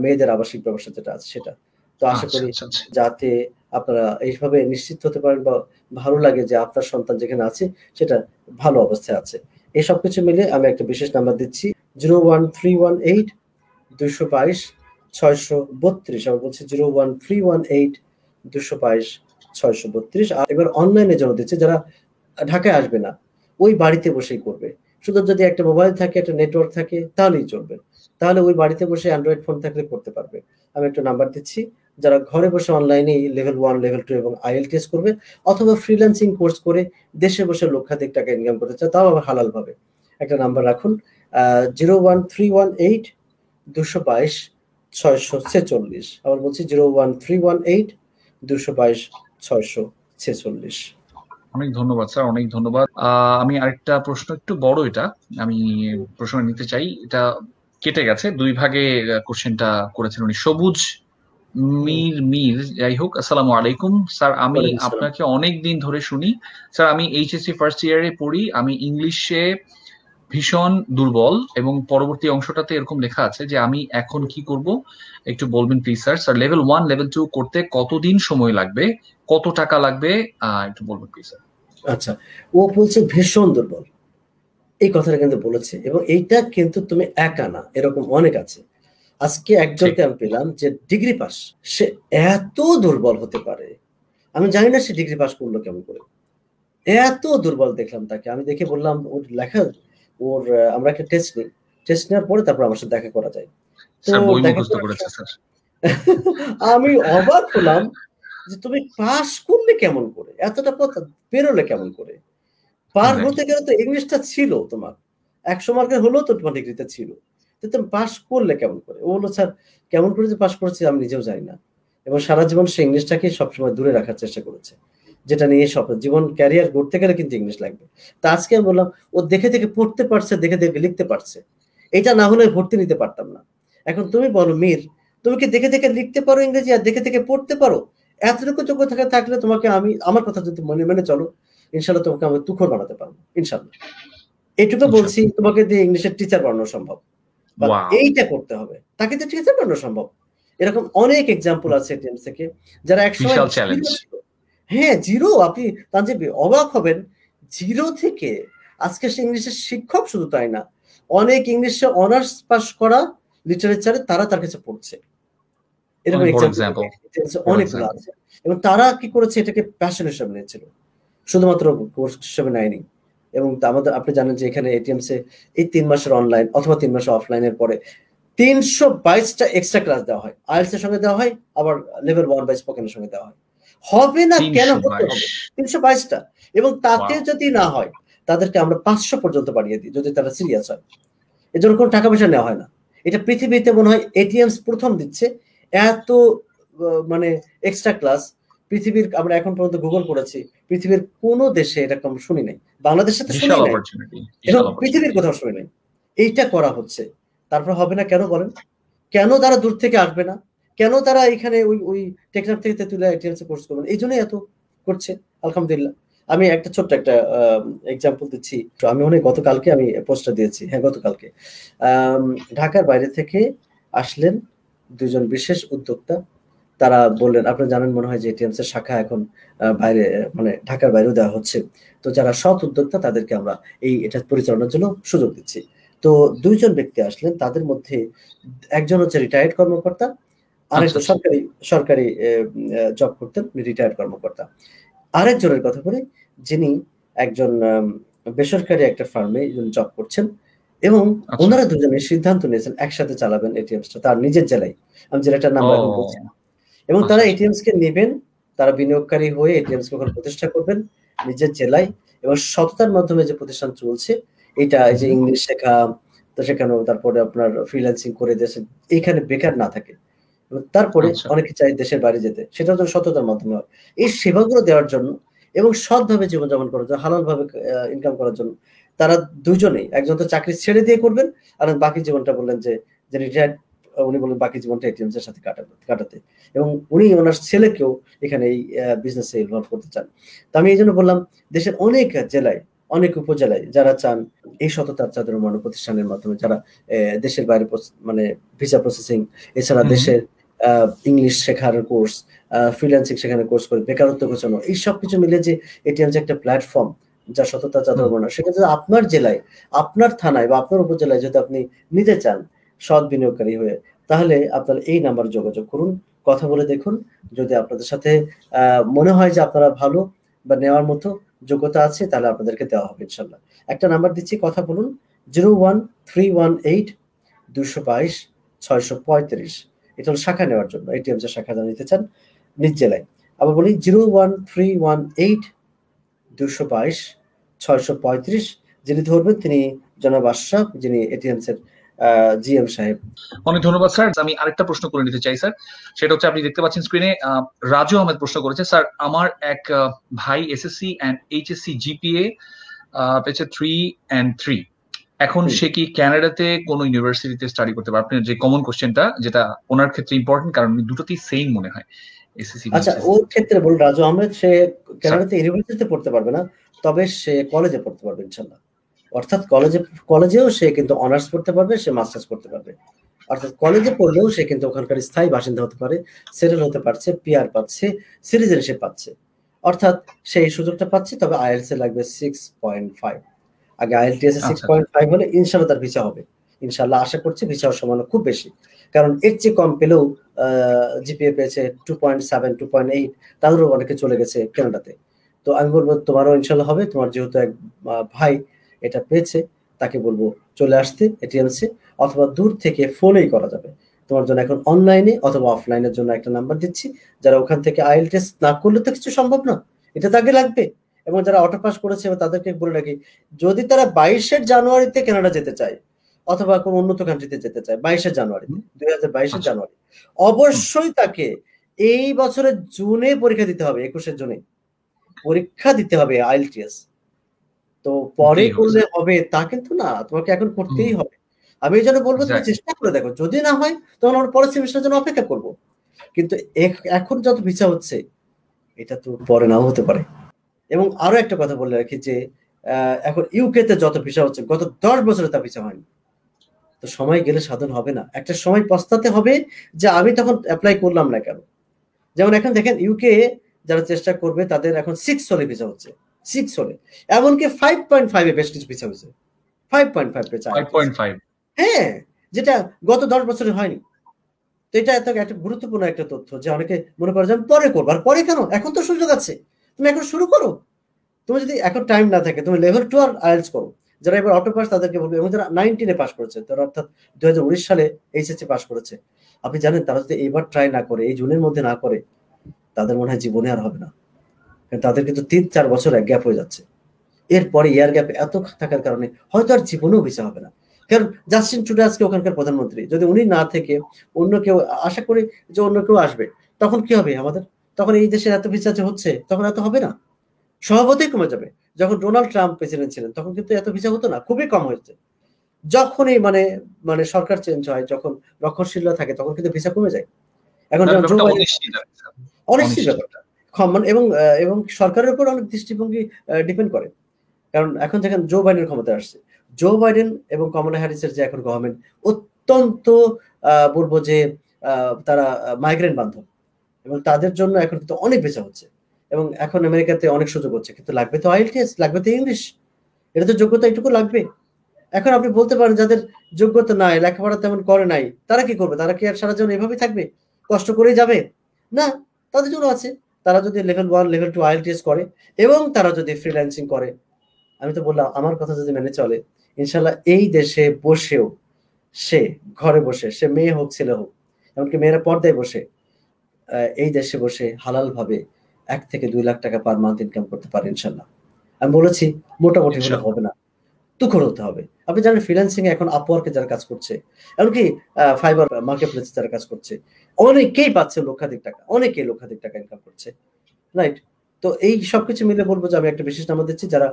মেয়েদের আবাসিক ব্যবস্থা যেটা আছে সেটা তো আশা আচ্ছা, করি আচ্ছা, আচ্ছা। যাতে আপনারা এইভাবে নিশ্চিত হতে পারেন বা ভালো লাগে যে আপনার সন্তান যেখানে আছে সেটা ভালো অবস্থায় আছে এই সব কিছু মিলে আমি একটা বিশেষ নাম্বার দিচ্ছি zero one three one eight দুশো বাইশ ছয়শো বত্রিশ আমি বলছি zero one three one eight দুশো বাইশ ছয়শো বত্রিশ আর এবার অনলাইনে জন্য দিচ্ছে যারা ঢাকায় আসবে না ওই বাড়িতে বসেই করবে শুধু যদি একটা মোবাইল থাকে একটা নেটওয়ার্ক থাকে তাহলেই চলবে তাহলে ওই বাড়িতে বসে অ্যান্ড্রয়েড ফোন থাকলে করতে পারবে আমি একটা নাম্বার দিচ্ছি যারা ঘরে বসে অনলাইনে লেভেল ওয়ান লেভেল টু এবং আইএল টেস্ট করবে অথবা ফ্রিল্যান্সিং কোর্স করে দেশে বসে লক্ষাধিক টাকা ইনকাম করতে চায় তাও আবার হালালভাবে একটা নাম্বার রাখুন zero one three one eight দুশো বাইশ ছয়শো ছেচল্লিশ আবার বলছি zero one three one eight দুশো বাইশ ছয়শো ছেচল্লিশ অনেক ধন্যবাদ স্যার অনেক ধন্যবাদ আমি আরেকটা প্রশ্ন একটু বড় এটা আমি প্রশ্ন নিতে চাই এটা কেটে গেছে দুই ভাগে কোশ্চেনটা করেছেন উনি সবুজ মির মির যাই হোক আসসালাম আলাইকুম স্যার আমি আপনাকে অনেক দিন ধরে শুনি স্যার আমি এইচএসসি ফার্স্ট ইয়ারে পড়ি আমি ইংলিশে ভীষণ দুর্বল এবং পরবর্তী অংশটাতে এরকম লেখা আছে যে আমি এখন কি করব একটু বলবেন please sir sir level one level two করতে কতদিন সময় লাগবে কত টাকা লাগবে একটু বলবেন প্লিজ স্যার আচ্ছা ও বলছে ভীষণ দুর্বল এই কথাটা কিন্তু বলেছে এবং এইটা কিন্তু তুমি একা না এরকম অনেক আছে আজকে একজনকে আমি পেলাম যে ডিগ্রি পাস সে এত দুর্বল হতে পারে আমি জানি না সে ডিগ্রি পাস করলো কেমন করে এত দুর্বল দেখলাম তাকে আমি দেখে বললাম ওর লেখা ওর আমরা একটা টেস্ট নিই টেস্ট নেওয়ার পরে তারপর আমার সাথে দেখা করা যায় <laughs> আমি অবাক হলাম যে তুমি পাস করলে কেমন করে এতটা পথ বেরোলে কেমন করে পার হতে গেলে তো ইংলিশটা ছিল তোমার একশো মার্কের হলেও তো তোমার ডিগ্রিটা ছিল তুমি পাস করলে কেমন করে ও বললো স্যার কেমন করে যে পাস করেছি আমি নিজেও জানি না এবং সারা জীবন সে ইংলিশটাকে সবসময় দূরে রাখার চেষ্টা করেছে যেটা নিয়ে সব জীবন ক্যারিয়ার গড়তে গেলে কিন্তু ইংলিশ লাগবে তা আজকে আমি বললাম ও দেখে দেখে পড়তে পারছে দেখে দেখে লিখতে পারছে এটা না হলে ভর্তি নিতে পারতাম না এখন তুমি বলো মীর তুমি কি দেখে দেখে লিখতে পারো ইংরেজি আর দেখে দেখে পড়তে পারো এতটুকু থাকে থাকলে তোমাকে আমি আমার কথা যদি মনে মেনে চলো ইনশাল্লাহ তোমাকে আমি তুখর বানাতে পারবো ইনশাল্লাহ এটুকু বলছি তোমাকে দিয়ে ইংলিশের টিচার বানানো সম্ভব এইটা করতে হবে তাকে তো টিচার বানানো সম্ভব এরকম অনেক এক্সাম্পল আছে টিএমস থেকে যারা একসময় হ্যাঁ জিরো আপনি তানজিব অবাক হবেন জিরো থেকে আজকে সে ইংলিশের শিক্ষক শুধু তাই না অনেক ইংলিশে অনার্স পাস করা লিটারেচারে তারা তার কাছে পড়ছে এরকম অনেকগুলো আছে এবং তারা কি করেছে এটাকে প্যাশন হিসাবে নিয়েছিল শুধুমাত্র কোর্স হিসেবে নেয়নি এবং আমাদের আপনি জানেন যে এখানে এটিএমস এ এই তিন মাসের অনলাইন অথবা তিন মাসের অফলাইনের পরে তিনশো বাইশটা এক্সট্রা ক্লাস দেওয়া হয় আইএলস এর সঙ্গে দেওয়া হয় আবার লেভেল ওয়ান বাইশ পকেনের সঙ্গে দেওয়া হয় হবে না কেন হতে হবে তিনশো বাইশটা এবং তাতে যদি না হয় তাদেরকে আমরা পাঁচশো পর্যন্ত বাড়িয়ে দিই যদি তারা সিরিয়াস হয় এর জন্য কোনো টাকা পয়সা নেওয়া হয় না এটা পৃথিবীতে মনে হয় এটিএমস প্রথম দিচ্ছে এত মানে এক্সট্রা ক্লাস পৃথিবীর আমরা এখন পর্যন্ত গুগল করেছি পৃথিবীর কোন দেশে এরকম শুনি নাই বাংলাদেশে তো শুনি নাই পৃথিবীর কোথাও শুনি নাই এইটা করা হচ্ছে তারপর হবে না কেন বলেন কেন তারা দূর থেকে আসবে না কেন তারা এখানে ওই ওই টেকনাফ থেকে তেতুলা এটিএমসে কোর্স করবেন এই জন্যই এত করছে আলহামদুলিল্লাহ আমি একটা ছোট্ট একটা এক্সাম্পল দিচ্ছি আমি অনেক গতকালকে আমি পোস্টটা দিয়েছি হ্যাঁ গতকালকে ঢাকার বাইরে থেকে আসলেন দুজন বিশেষ উদ্যোক্তা তারা বললেন আপনি জানেন মনে হয় যে এটিএমস এর শাখা এখন বাইরে মানে ঢাকার বাইরেও দেওয়া হচ্ছে তো যারা সৎ উদ্যোক্তা তাদেরকে আমরা এই এটা পরিচালনার জন্য সুযোগ দিচ্ছি তো দুইজন ব্যক্তি আসলেন তাদের মধ্যে একজন হচ্ছে রিটায়ার্ড কর্মকর্তা আরেকজন আচ্ছা। সরকারি সরকারি জব করতেন রিটায়ার্ড কর্মকর্তা আরেকজনের কথা বলি যিনি একজন বেসরকারি একটা ফার্মে জব করছেন এবং আচ্ছা। ওনারা দুজনে সিদ্ধান্ত নিয়েছেন একসাথে চালাবেন এটিএমসটা তার নিজের জেলায় আমি জেলাটার নাম বলছি না এবং তারা এটিএমস আচ্ছা। কে নেবেন তারা বিনিয়োগকারী হয়ে এটিএমস কে ওখানে প্রতিষ্ঠা করবেন নিজের জেলায় এবং সততার মাধ্যমে যে প্রতিষ্ঠান চলছে এটা যে ইংলিশ শেখা তো তারপরে আপনার ফ্রিল্যান্সিং করে দেশে এখানে বেকার না থাকে তারপরে আচ্ছা। অনেকে চাই দেশের বাইরে যেতে সেটা তো সততার মাধ্যমে হয় এই সেবাগুলো দেওয়ার জন্য এবং সৎভাবে জীবনযাপন করার জন্য ভাবে ইনকাম করার জন্য তারা দুজনেই একজন তো চাকরি ছেড়ে দিয়ে করবেন আর বাকি জীবনটা বললেন যে রিটায়ার্ড উনি বলেন বাকি জীবনটা এটিএমস এর সাথে কাটাতে কাটাতে এবং উনি ওনার ছেলেকেও এখানে এই বিজনেসে ইনভলভ করতে চান তো আমি এই জন্য বললাম দেশের অনেক জেলায় অনেক উপজেলায় যারা চান এই সততার চাঁদের মানব প্রতিষ্ঠানের মাধ্যমে যারা দেশের বাইরে মানে ভিসা প্রসেসিং এছাড়া দেশের ইংলিশ শেখার কোর্স ফ্রিল্যান্সিং সেখানে কোর্স করে বেকারত্ব ঘোষণা এই সব কিছু মিলে যে এটি হচ্ছে একটা প্ল্যাটফর্ম যা সততা চাদর মানব সেক্ষেত্রে আপনার জেলায় আপনার থানায় বা আপনার উপজেলায় যদি আপনি নিতে চান সৎ বিনিয়োগকারী হয়ে তাহলে আপনারা এই নাম্বার যোগাযোগ করুন কথা বলে দেখুন যদি আপনাদের সাথে মনে হয় যে আপনারা ভালো বা নেওয়ার মতো যোগ্যতা আছে তাহলে আপনাদেরকে দেওয়া হবে ইনশাল্লাহ একটা নাম্বার দিচ্ছি কথা বলুন zero one three one eight দুশো বাইশ ছয়শো পঁয়ত্রিশ এটা হল শাখা নেওয়ার জন্য এটিএম যে শাখা যা নিতে চান নিজ জেলায় আবার বলি zero one three one eight দুশো বাইশ ছয়শো পঁয়ত্রিশ যিনি ধরবেন তিনি জনাব আশরাফ যিনি এটিএমসের জিএম সাহেব অনেক ধন্যবাদ স্যার আমি আরেকটা প্রশ্ন করে নিতে চাই স্যার সেটা হচ্ছে আপনি দেখতে পাচ্ছেন স্ক্রিনে রাজু আহমেদ প্রশ্ন করেছে স্যার আমার এক ভাই এসএসসি এইচএসসি জিপিএ পেয়েছে থ্রি থ্রি এখন সে কি কানাডাতে কোনো ইউনিভার্সিটিতে স্টাডি করতে পারে আপনি যে কমন কোশ্চেনটা যেটা ওনার ক্ষেত্রে ইম্পর্টেন্ট কারণ দুটোতেই সেম মনে হয় আচ্ছা ওর ক্ষেত্রে বলুন রাজু আহমেদ সে ইউনিভার্সিটিতে পড়তে পারবে না তবে সে কলেজে পড়তে পারবে ইনশাল্লাহ অর্থাৎ কলেজে কলেজেও সে কিন্তু অনার্স করতে পারবে সে মাস্টার্স করতে পারবে অর্থাৎ কলেজে পড়লেও সে কিন্তু ওখানকার স্থায়ী বাসিন্দা হতে পারে সেটেল হতে পারছে পিয়ার পাচ্ছে সিটিজেনশিপ পাচ্ছে অর্থাৎ সেই সুযোগটা পাচ্ছে তবে আইএলস এ লাগবে সিক্স পয়েন্ট ফাইভ আগে আইএলটিএস এ সিক্স পয়েন্ট ফাইভ হলে ইনশাল্লাহ তার ভিসা হবে ইনশাল্লাহ আশা করছি ভিসার সমান খুব বেশি কারণ এর চেয়ে কম পেলেও জিপিএ পেয়েছে two point seven two point eight তাদেরও অনেকে চলে গেছে কেনাডাতে তো আমি বলবো তোমারও ইনশাল্লাহ হবে তোমার যেহেতু এক ভাই এটা পেয়েছে তাকে বলবো চলে আসতে এটিএমসি অথবা দূর থেকে ফোনেই করা যাবে তোমার জন্য এখন অনলাইনে অথবা অফলাইনের জন্য একটা নাম্বার দিচ্ছি যারা ওখান থেকে আইএল টেস্ট না করলে তো কিছু সম্ভব না এটা তাকে লাগবে এবং যারা অটো পাস করেছে তাদেরকে বলে রাখি যদি তারা বাইশের জানুয়ারিতে কেনাডা যেতে চায় অথবা কোনো উন্নত কান্ট্রিতে যেতে চায় বাইশে জানুয়ারি দুই হাজার বাইশে আচ্ছা। জানুয়ারি অবশ্যই তাকে এই বছরের জুনে পরীক্ষা দিতে হবে একুশের জুনে পরীক্ষা দিতে হবে আইএলটিএস তো পরে করলে হবে তা কিন্তু না তোমাকে এখন করতেই হবে আমি এই জন্য বলবো তুমি চেষ্টা করে দেখো যদি না হয় তখন আমার পরের সেমিস্টার জন্য অপেক্ষা করব কিন্তু এখন যত ভিসা হচ্ছে এটা তো পরে নাও হতে পারে এবং আরো একটা কথা বলে রাখি যে এখন ইউকে তে যত ভিসা হচ্ছে গত দশ বছরে তা ভিসা হয়নি তো সময় গেলে সাধন হবে না একটা সময় পস্তাতে হবে যে আমি তখন অ্যাপ্লাই করলাম না কেন যেমন এখন দেখেন ইউকে যারা চেষ্টা করবে তাদের এখন সিক্স সলে ভিসা হচ্ছে সিক্স হলে এমনকি ফাইভ পয়েন্ট ফাইভে বেশ কিছু পিছা হয়েছে ফাইভ পয়েন্ট ফাইভ ফাইভ হ্যাঁ যেটা গত দশ বছরে হয়নি তো এটা এত একটা গুরুত্বপূর্ণ একটা তথ্য যে অনেকে মনে করে যে আমি পরে করবো আর পরে কেন এখন তো সুযোগ আছে তুমি এখন শুরু করো তুমি যদি এখন টাইম না থাকে তুমি লেভেল টু আর আয়েলস করো যারা এবার অটো পাস তাদেরকে বলবে এবং যারা নাইনটিনে পাস করেছে তারা অর্থাৎ দু হাজার উনিশ সালে এইচএসসি পাস করেছে আপনি জানেন তারা যদি এবার ট্রাই না করে এই জুনের মধ্যে না করে তাদের মনে হয় জীবনে আর হবে না তাদের কিন্তু তিন চার বছর এক গ্যাপ হয়ে যাচ্ছে এরপরে ইয়ার গ্যাপ এত থাকার কারণে হয়তো আর জীবনেও ভিসা হবে না কারণ জাস্টিন টুডে আজকে ওখানকার প্রধানমন্ত্রী যদি উনি না থেকে অন্য কেউ আশা করি যে অন্য কেউ আসবে তখন কি হবে আমাদের তখন এই দেশের এত ভিসা যে হচ্ছে তখন এত হবে না স্বভাবতই কমে যাবে যখন ডোনাল্ড ট্রাম্প প্রেসিডেন্ট ছিলেন তখন কিন্তু এত ভিসা হতো না খুবই কম হয়েছে যখনই মানে মানে সরকার চেঞ্জ হয় যখন রক্ষণশীলরা থাকে তখন কিন্তু ভিসা কমে যায় এখন অনিশ্চিত ব্যাপারটা ক্ষমন এবং এবং সরকারের উপর অনেক দৃষ্টিভঙ্গি ডিপেন্ড করে কারণ এখন যেখানে জো বাইডেন ক্ষমতায় আসছে জো বাইডেন এবং কমলা হ্যারিসের যে এখন গভর্নমেন্ট অত্যন্ত বলবো যে তারা মাইগ্রেন্ট বান্ধব এবং তাদের জন্য এখন কিন্তু অনেক বেচা হচ্ছে এবং এখন আমেরিকাতে অনেক সুযোগ হচ্ছে কিন্তু লাগবে তো আইএলটিএস লাগবে তো ইংলিশ এটা তো যোগ্যতা এটুকু লাগবে এখন আপনি বলতে পারেন যাদের যোগ্যতা নাই লেখাপড়া তেমন করে নাই তারা কি করবে তারা কি আর সারা জীবন এভাবেই থাকবে কষ্ট করেই যাবে না তাদের জন্য আছে তারা যদি level one level two IELTS করে এবং তারা যদি ফ্রিল্যান্সিং করে আমি তো বললাম আমার কথা যদি মেনে চলে ইনশাল্লাহ এই দেশে বসেও সে ঘরে বসে সে মেয়ে হোক ছেলে হোক এমনকি মেয়েরা পর্দায় বসে এই দেশে বসে হালালভাবে এক থেকে দুই লাখ টাকা পার মান্থ ইনকাম করতে পারে ইনশাল্লাহ আমি বলেছি মোটামুটি হবে না তুখর হতে হবে আপনি জানেন ফ্রিল্যান্সিং এখন আপওয়ার্কে যারা কাজ করছে এমনকি ফাইবার মার্কেট প্লেসে যারা কাজ করছে অনেকেই পাচ্ছে লক্ষাধিক টাকা অনেকেই লক্ষাধিক টাকা ইনকাম করছে রাইট তো এই কিছু মিলে বলবো যে আমি একটা বিশেষ নাম্বার দিচ্ছি যারা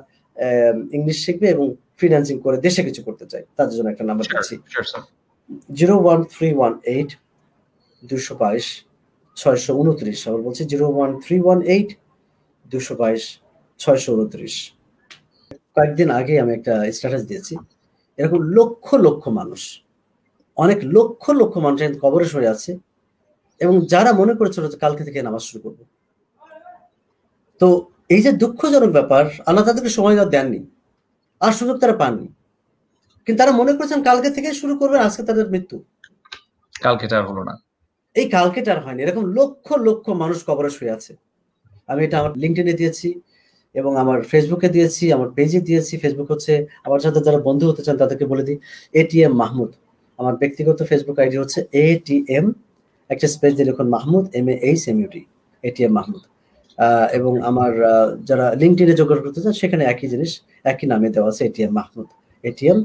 ইংলিশ শিখবে এবং ফ্রিল্যান্সিং করে দেশে কিছু করতে চাই তাদের জন্য একটা নাম্বার দিচ্ছি zero one three one eight দুশো বাইশ ছয়শো উনত্রিশ আবার বলছি zero one three one eight দুশো বাইশ ছয়শো উনত্রিশ কয়েকদিন আগে আমি একটা স্ট্যাটাস দিয়েছি এরকম লক্ষ লক্ষ মানুষ অনেক লক্ষ লক্ষ মানুষ কবরে সরে আছে এবং যারা মনে করেছিল যে কালকে থেকে নামাজ শুরু করবো তো এই যে দুঃখজনক ব্যাপার আল্লাহ তাদেরকে সময় দেওয়া দেননি আর সুযোগ তারা পাননি কিন্তু তারা মনে করেছেন কালকে থেকে শুরু করবেন আজকে তাদের মৃত্যু কালকে আর হলো না এই আর হয়নি এরকম লক্ষ লক্ষ মানুষ কবরে শুয়ে আছে আমি এটা আমার লিঙ্কটেনে দিয়েছি এবং আমার ফেসবুকে দিয়েছি আমার পেজে দিয়েছি ফেসবুক হচ্ছে আমার সাথে যারা বন্ধু হতে চান তাদেরকে বলে দিই এটিএম মাহমুদ আমার ব্যক্তিগত ফেসবুক আইডি হচ্ছে এটিএম একটা স্পেস দিয়ে লিখুন Mahmud M H M U T ATM Mahmud এবং আমার যারা লিঙ্কডিনে যোগাযোগ করতে চান সেখানে একই জিনিস একই নামে দেওয়া আছে এটিএম মাহমুদ এটিএম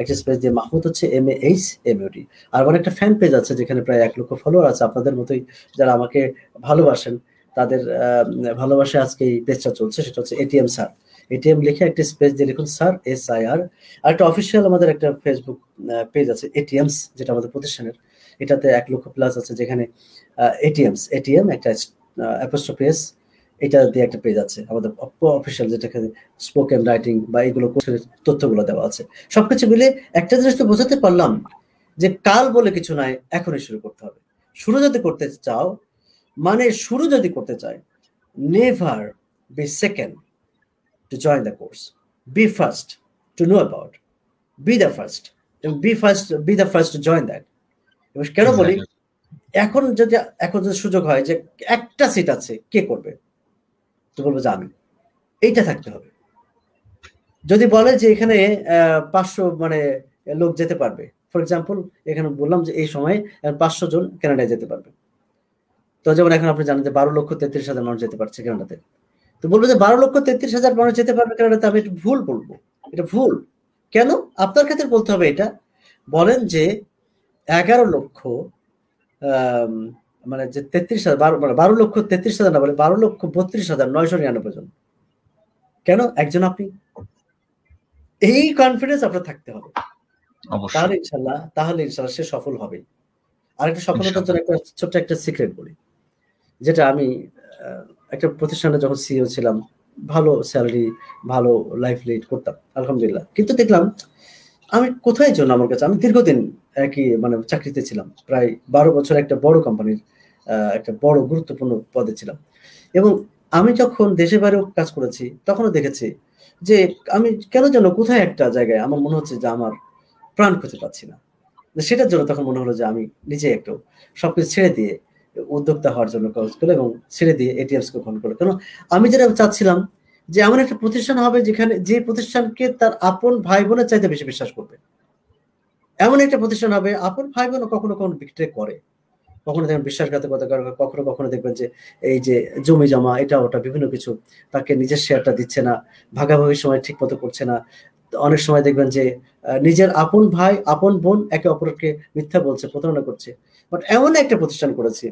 একটা স্পেস দিয়ে মাহমুদ হচ্ছে এম এইচ এম ইউটি আর আমার একটা ফ্যান পেজ আছে যেখানে প্রায় এক লক্ষ ফলোয়ার আছে আপনাদের মতোই যারা আমাকে ভালোবাসেন তাদের ভালোবাসে আজকে এই পেজটা চলছে সেটা হচ্ছে এটিএম স্যার এটিএম লিখে একটা স্পেস দিয়ে লিখুন স্যার এস আই আর আর একটা অফিসিয়াল আমাদের একটা ফেসবুক পেজ আছে এটিএমস যেটা আমাদের প্রতিষ্ঠানের এটাতে এক লক্ষ প্লাস আছে যেখানে এটিএমস এটিএম একটা অ্যাপোস্ট্রোপেস এটা দিয়ে একটা পেজ আছে আমাদের অফিসিয়াল যেটা স্পোকেন রাইটিং বা এইগুলো তথ্যগুলো দেওয়া আছে সবকিছু মিলে একটা জিনিস তো বোঝাতে পারলাম যে কাল বলে কিছু নাই এখনই শুরু করতে হবে শুরু যদি করতে চাও মানে শুরু যদি করতে চায় never be second to join the course be first to know about be the first এবং be first be the first to join that এবং কেন বলি এখন যদি এখন যদি সুযোগ হয় যে একটা সিট আছে কে করবে তো বলবো যে আমি এইটা থাকতে হবে যদি বলে যে এখানে পাঁচশো মানে লোক যেতে পারবে ফর এক্সাম্পল এখানে বললাম যে এই সময় পাঁচশো জন কেনাডায় যেতে পারবে তো যেমন এখন আপনি জানেন যে বারো লক্ষ তেত্রিশ হাজার মানুষ যেতে পারছে কেনাডাতে তো বলবো যে বারো লক্ষ তেত্রিশ হাজার মানুষ যেতে পারবে কেনাডাতে আমি একটু ভুল বলবো এটা ভুল কেন আপনার ক্ষেত্রে বলতে হবে এটা বলেন যে এগারো লক্ষ মানে যে তেত্রিশ হাজার বারো মানে বারো লক্ষ তেত্রিশ হাজার না বলে বারো লক্ষ বত্রিশ হাজার নয়শো নিরানব্বই জন কেন একজন আপনি এই কনফিডেন্স আপনার থাকতে হবে তাহলে ইনশাল্লাহ তাহলে ইনশাল্লাহ সে সফল হবে একটা সফলতার জন্য একটা ছোট্ট একটা সিক্রেট বলি যেটা আমি একটা প্রতিষ্ঠানে যখন সিও e ছিলাম ভালো স্যালারি ভালো লাইফ লিড করতাম আলহামদুলিল্লাহ কিন্তু দেখলাম আমি কোথায় জন্য আমার কাছে আমি দীর্ঘদিন একই মানে চাকরিতে ছিলাম প্রায় বারো বছর একটা বড় কোম্পানির একটা বড় গুরুত্বপূর্ণ পদে ছিলাম এবং আমি যখন দেশে বাইরেও কাজ করেছি তখনও দেখেছি যে আমি কেন যেন কোথায় একটা জায়গায় আমার মনে হচ্ছে যে আমার প্রাণ খুঁজে পাচ্ছি না সেটার জন্য তখন মনে হলো যে আমি নিজে একটু সবকিছু ছেড়ে দিয়ে উদ্যোক্তা হওয়ার জন্য কাজ করলো এবং ছেড়ে দিয়ে এটিএমসকে গ্রহণ করলো কেন আমি যেটা চাচ্ছিলাম যে এমন একটা প্রতিষ্ঠান হবে যেখানে যে প্রতিষ্ঠানকে তার আপন ভাই বোনের চাইতে বেশি বিশ্বাস করবে এমন একটা প্রতিষ্ঠান হবে আপন ভাই বোন কখনো কখনো বিক্রি করে কখনো দেখবেন বিশ্বাসঘাতকতা করে কখনো কখনো দেখবেন যে এই যে জমি জমা এটা ওটা বিভিন্ন কিছু তাকে নিজের শেয়ারটা দিচ্ছে না ভাগাভাগির সময় ঠিক মতো করছে না অনেক সময় দেখবেন যে নিজের আপন ভাই আপন বোন একে অপরকে মিথ্যা বলছে প্রতারণা করছে বাট এমন একটা প্রতিষ্ঠান করেছি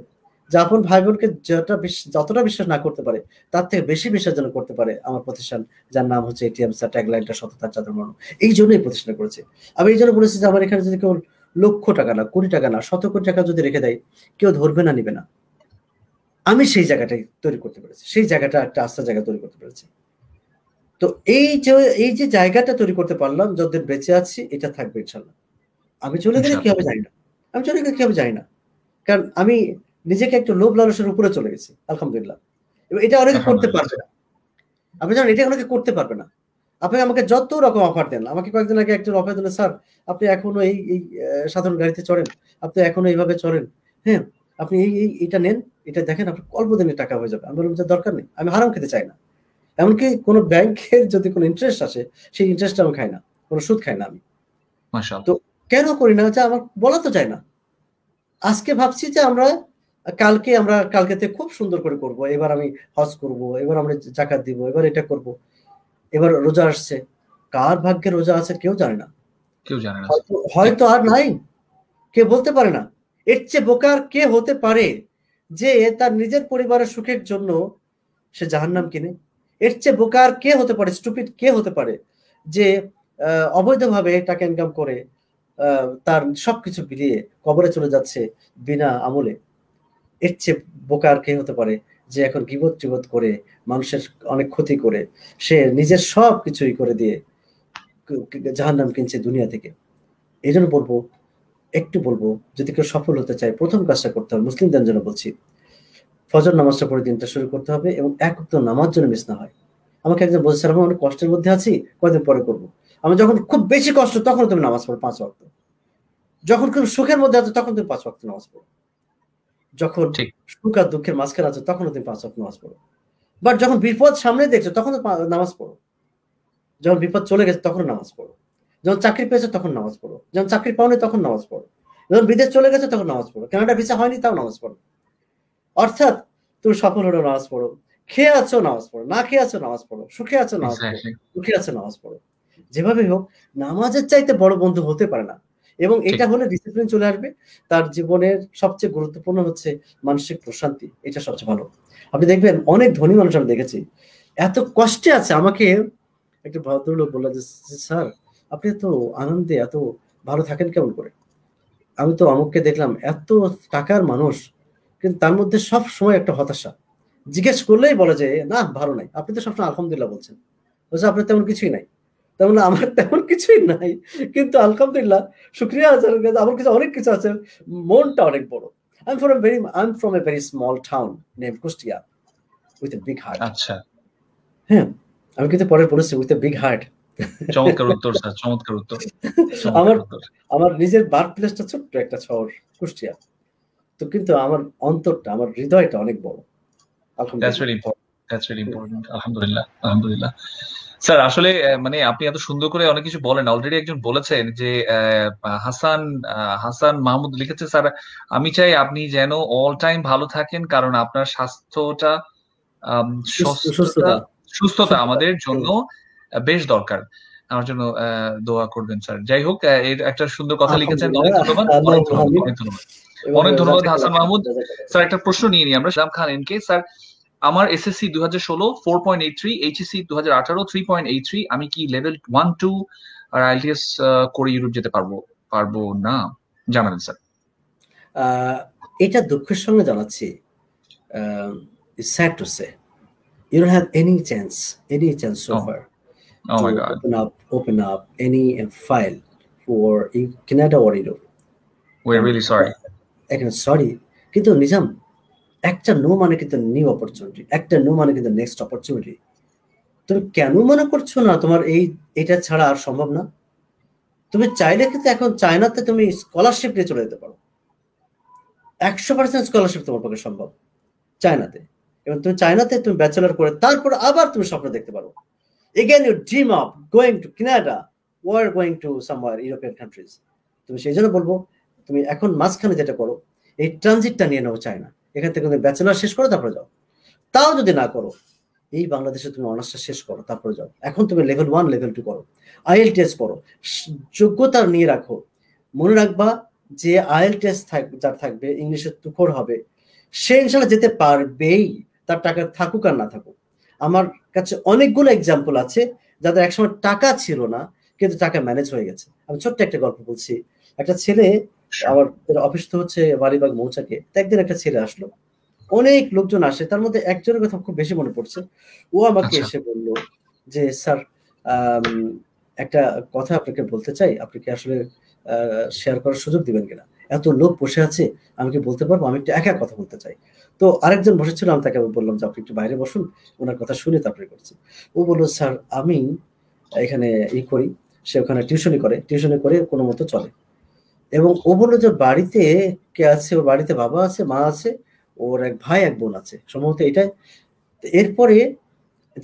যা আপন ভাই বোনকে যতটা যতটা বিশ্বাস না করতে পারে তার থেকে বেশি বিশ্বাস যেন করতে পারে আমার প্রতিষ্ঠান যার নাম হচ্ছে এটিএম স্যার ট্যাগলাইনটা সততার চাদর মরণ এই জন্যই প্রতিষ্ঠান করেছে আমি এই জন্য বলেছি যে আমার এখানে যদি কেউ লক্ষ টাকা না কোটি টাকা না শত কোটি টাকা যদি রেখে দেয় কেউ ধরবে না নিবে না আমি সেই জায়গাটাই তৈরি করতে পেরেছি সেই জায়গাটা একটা আস্থা জায়গা তৈরি করতে পেরেছি তো এই যে এই যে জায়গাটা তৈরি করতে পারলাম যতদিন বেঁচে আছি এটা থাকবে ইনশাল্লাহ আমি চলে গেলে কি হবে জানি না আমি চলে গেছি আমি যাই না কারণ আমি নিজেকে একটু লোভ লালসের উপরে চলে গেছি আলহামদুলিল্লাহ এবং এটা অনেকে করতে পারবে না আপনি জানেন এটা অনেকে করতে পারবে না আপনি আমাকে যত রকম অফার দেন আমাকে কয়েকদিন আগে একটা অফার দিলেন স্যার আপনি এখনো এই এই সাধারণ গাড়িতে চড়েন আপনি এখনো এইভাবে চড়েন হ্যাঁ আপনি এই এই এটা নেন এটা দেখেন আপনি অল্প দিনে টাকা হয়ে যাবে আমি বললাম যে দরকার নেই আমি হারাম খেতে চাই না এমনকি কোনো ব্যাংকের যদি কোনো ইন্টারেস্ট আসে সেই ইন্টারেস্ট আমি খাই না কোনো সুদ খাই না আমি তো কেন করি না হচ্ছে আমার বলা তো যায় না আজকে ভাবছি যে আমরা কালকে আমরা কালকেতে খুব সুন্দর করে করব এবার আমি হজ করব এবার আমরা জাকাত দিব এবার এটা করব এবার রোজা আসছে কার ভাগ্যে রোজা আছে কেউ জানে না কেউ জানে না হয়তো আর নাই কে বলতে পারে না এর চেয়ে বোকার কে হতে পারে যে তার নিজের পরিবারের সুখের জন্য সে জাহার নাম কিনে এর চেয়ে বোকার কে হতে পারে স্টুপিট কে হতে পারে যে অবৈধভাবে টাকা ইনকাম করে তার সবকিছু বিলিয়ে কবরে চলে যাচ্ছে বিনা আমলে এর চেয়ে বোকা আর কে হতে পারে যে এখন গিবত চিবত করে মানুষের অনেক ক্ষতি করে সে নিজের সব কিছুই করে দিয়ে জাহার নাম কিনছে দুনিয়া থেকে এই জন্য বলবো একটু বলবো যদি কেউ সফল হতে চায় প্রথম কাজটা করতে হবে মুসলিমদের জন্য বলছি ফজর নামাজটা পরে দিনটা শুরু করতে হবে এবং এক নামাজ জন্য মিস না হয় আমাকে একজন বলছে আমি অনেক কষ্টের মধ্যে আছি কয়দিন পরে করবো আমার যখন খুব বেশি কষ্ট তখন তুমি নামাজ পড়ো পাঁচ ওয়াক্ত যখন খুব সুখের মধ্যে আছো তখন তুমি পাঁচ ওয়াক্ত নামাজ পড়ো যখন সুখ আর দুঃখের মাঝখানে আছো তখন তুমি পাঁচ ওয়াক্ত নামাজ পড়ো বাট যখন বিপদ সামনে দেখছো তখন নামাজ পড়ো যখন বিপদ চলে গেছে তখন নামাজ পড়ো যখন চাকরি পেয়েছো তখন নামাজ পড়ো যখন চাকরি পাওনি তখন নামাজ পড়ো যখন বিদেশ চলে গেছে তখন নামাজ পড়ো কেনাটা ভিসা হয়নি তাও নামাজ পড়ো অর্থাৎ তুমি সফল হলো নামাজ পড়ো খেয়ে আছো নামাজ পড়ো না খেয়ে আছো নামাজ পড়ো সুখে আছো নামাজ পড়ো সুখে আছো নামাজ পড়ো যেভাবে হোক নামাজের চাইতে বড় বন্ধু হতে পারে না এবং এটা হলে ডিসিপ্লিন চলে আসবে তার জীবনের সবচেয়ে গুরুত্বপূর্ণ হচ্ছে মানসিক প্রশান্তি এটা সবচেয়ে ভালো আপনি দেখবেন অনেক ধনী মানুষ আমি দেখেছি এত কষ্টে আছে আমাকে একটা ভদ্রলোক বললো যে স্যার আপনি এত আনন্দে এত ভালো থাকেন কেমন করে আমি তো অমুককে দেখলাম এত টাকার মানুষ কিন্তু তার মধ্যে সব সময় একটা হতাশা জিজ্ঞেস করলেই বলে যে না ভালো নাই আপনি তো সবসময় আলহামদুলিল্লাহ বলছেন বলছে আপনার তেমন কিছুই নাই তেমন আমার তেমন কিছুই নাই কিন্তু আলহামদুলিল্লাহ শুক্রিয়া আজারের আমার কিছু অনেক কিছু আছে মনটা অনেক বড় I am from very I am from a very small town name Kushtia with a big heart আচ্ছা হ্যাঁ আমি কিন্তু পরে পড়েছি উইথ এ বিগ হার্ট চমৎকার উত্তর স্যার চমৎকার উত্তর আমার আমার নিজের বার্থ প্লেসটা ছোট্ট একটা শহর কুষ্টিয়া তো কিন্তু আমার অন্তরটা আমার হৃদয়টা অনেক বড় আলহামদুলিল্লাহ দ্যাটস রিয়েলি ইম্পর্টেন্ট আলহামদুলিল্লাহ আলহামদুলিল্লাহ স্যার আসলে মানে আপনি এত সুন্দর করে অনেক কিছু বলেন অলরেডি একজন বলেছেন যে হাসান হাসান মাহমুদ লিখেছে স্যার আমি চাই আপনি যেন অল টাইম ভালো থাকেন কারণ আপনার স্বাস্থ্যটা সুস্থতা আমাদের জন্য বেশ দরকার আমার জন্য দোয়া করবেন স্যার যাই হোক এর একটা সুন্দর কথা লিখেছেন অনেক ধন্যবাদ অনেক ধন্যবাদ অনেক ধন্যবাদ হাসান মাহমুদ স্যার একটা প্রশ্ন নিয়ে নিই আমরা সালাম খান এনকে স্যার আমার এসএসসি দুই হাজার ষোলো four point eight three HSC দু হাজার আঠারো থ্রি পয়েন্ট এইট থ্রি আমি কি লেভেল ওয়ান টু আর আইএলটিএস করে ইউরোপ যেতে পারবো পারবো না জানাবেন স্যার এটা দুঃখের সঙ্গে জানাচ্ছি sad to say you don't have any chance any chance so oh. far oh my god open up open up any uh, file for Canada or Europe we're really sorry কিন্তু নিজাম একটা no মানে কিন্তু new opportunity একটা no মানে কিন্তু next opportunity তুমি কেন মনে করছো না তোমার এই এটা ছাড়া আর সম্ভব না তুমি চাইলে কিন্তু এখন চায়নাতে তুমি স্কলারশিপ নিয়ে চলে যেতে পারো একশো পার্সেন্ট স্কলারশিপ তোমার পক্ষে সম্ভব চায়নাতে এবং তুমি চায়নাতে তুমি ব্যাচেলার করে তারপর আবার তুমি স্বপ্ন দেখতে পারো again you dream of going to Canada or going to somewhere European countries তুমি সেই জন্য বলবো তুমি এখন মাঝখানে যেটা করো এই ট্রানজিটটা নিয়ে নাও চায়না এখান থেকে তুমি ব্যাচেলার শেষ করো তারপরে যাও তাও যদি না করো এই বাংলাদেশে তুমি অনার্সটা শেষ করো তারপরে যাও এখন তুমি লেভেল ওয়ান লেভেল টু করো আইএল টেস্ট করো যোগ্যতা নিয়ে রাখো মনে রাখবা যে আইএল টেস্ট থাক যার থাকবে ইংলিশে তুখর হবে সে ইনশাল্লাহ যেতে পারবেই তার টাকা থাকুক আর না থাকুক আমার কাছে অনেকগুলো এক্সাম্পল আছে যাদের একসময় টাকা ছিল না কিন্তু টাকা ম্যানেজ হয়ে গেছে আমি ছোট্ট একটা গল্প বলছি একটা ছেলে আমার অফিস তো হচ্ছে বালিবাগ মৌচাকে একদিন একটা ছেলে আসলো অনেক লোকজন আসে তার মধ্যে একজনের কথা খুব বেশি মনে পড়ছে ও আমাকে আচ্ছা। এসে বললো যে স্যার একটা কথা আপনাকে বলতে চাই আপনি কি আসলে শেয়ার করার সুযোগ দিবেন কিনা এত লোক বসে আছে আমি কি বলতে পারবো আমি একটু একা কথা বলতে চাই তো আরেকজন বসেছিল আমি তাকে বললাম যে আপনি একটু বাইরে বসুন ওনার কথা শুনে তারপরে করছি ও বললো স্যার আমি এখানে ই করি সে ওখানে টিউশনই করে টিউশনে করে কোনো মতো চলে এবং ও বললো যে বাড়িতে কে আছে ওর বাড়িতে বাবা আছে মা আছে ওর এক ভাই এক বোন আছে সম্ভবত এটাই এরপরে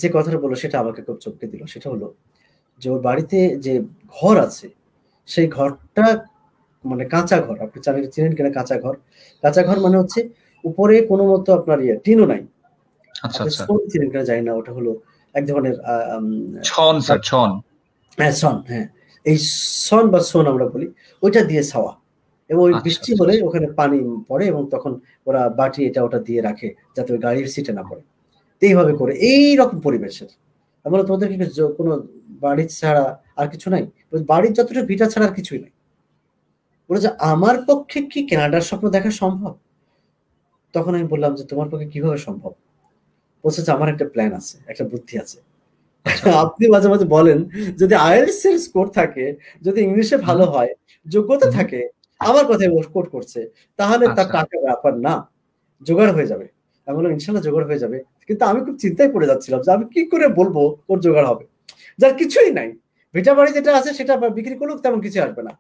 যে কথাটা বললো সেটা আমাকে খুব চমকে দিল সেটা হলো যে ওর বাড়িতে যে ঘর আছে সেই ঘরটা মানে কাঁচা ঘর আপনি চালিয়ে চিনেন কিনা কাঁচা ঘর কাঁচা ঘর মানে হচ্ছে উপরে কোনো মতো আপনার ইয়ে টিনও নাই আচ্ছা, আচ্ছা। চিনেন কিনা জানি না ওটা হলো এক ধরনের আচ্ছা। ছন হ্যাঁ ছন হ্যাঁ এই সন বা সোন আমরা বলি ওইটা দিয়ে ছাওয়া এবং ওই আচ্ছা, বৃষ্টি আচ্ছা, হলে আচ্ছা। ওখানে পানি পড়ে এবং তখন ওরা বাটি এটা ওটা দিয়ে রাখে যাতে ওই গাড়ির সিটে না পড়ে এইভাবে করে এই রকম পরিবেশের আমরা মানে তোমাদের কোনো বাড়ি ছাড়া আর কিছু নাই বাড়ির যতটা ভিটা ছাড়া আর কিছুই নাই বলেছে আমার পক্ষে কি কেনাডার স্বপ্ন দেখা সম্ভব তখন আমি বললাম যে তোমার পক্ষে কিভাবে সম্ভব বলছে যে আমার একটা প্ল্যান আছে একটা বুদ্ধি আছে আচ্ছা, আপনি মাঝে মাঝে বলেন যদি আইএলস এর স্কোর থাকে যদি ইংলিশে ভালো হয় যোগ্যতা থাকে আমার কথাই স্কোর করছে তাহলে তার আচ্ছা। টাকা ব্যাপার না জোগাড় হয়ে যাবে আমি বললাম ইনশাল্লাহ জোগাড় হয়ে যাবে কিন্তু আমি খুব চিন্তায় পড়ে যাচ্ছিলাম যে আমি কি করে বলবো ওর জোগাড় হবে যার কিছুই নাই ভিটা বাড়ি যেটা আছে সেটা বিক্রি করলেও তেমন কিছু আসবে না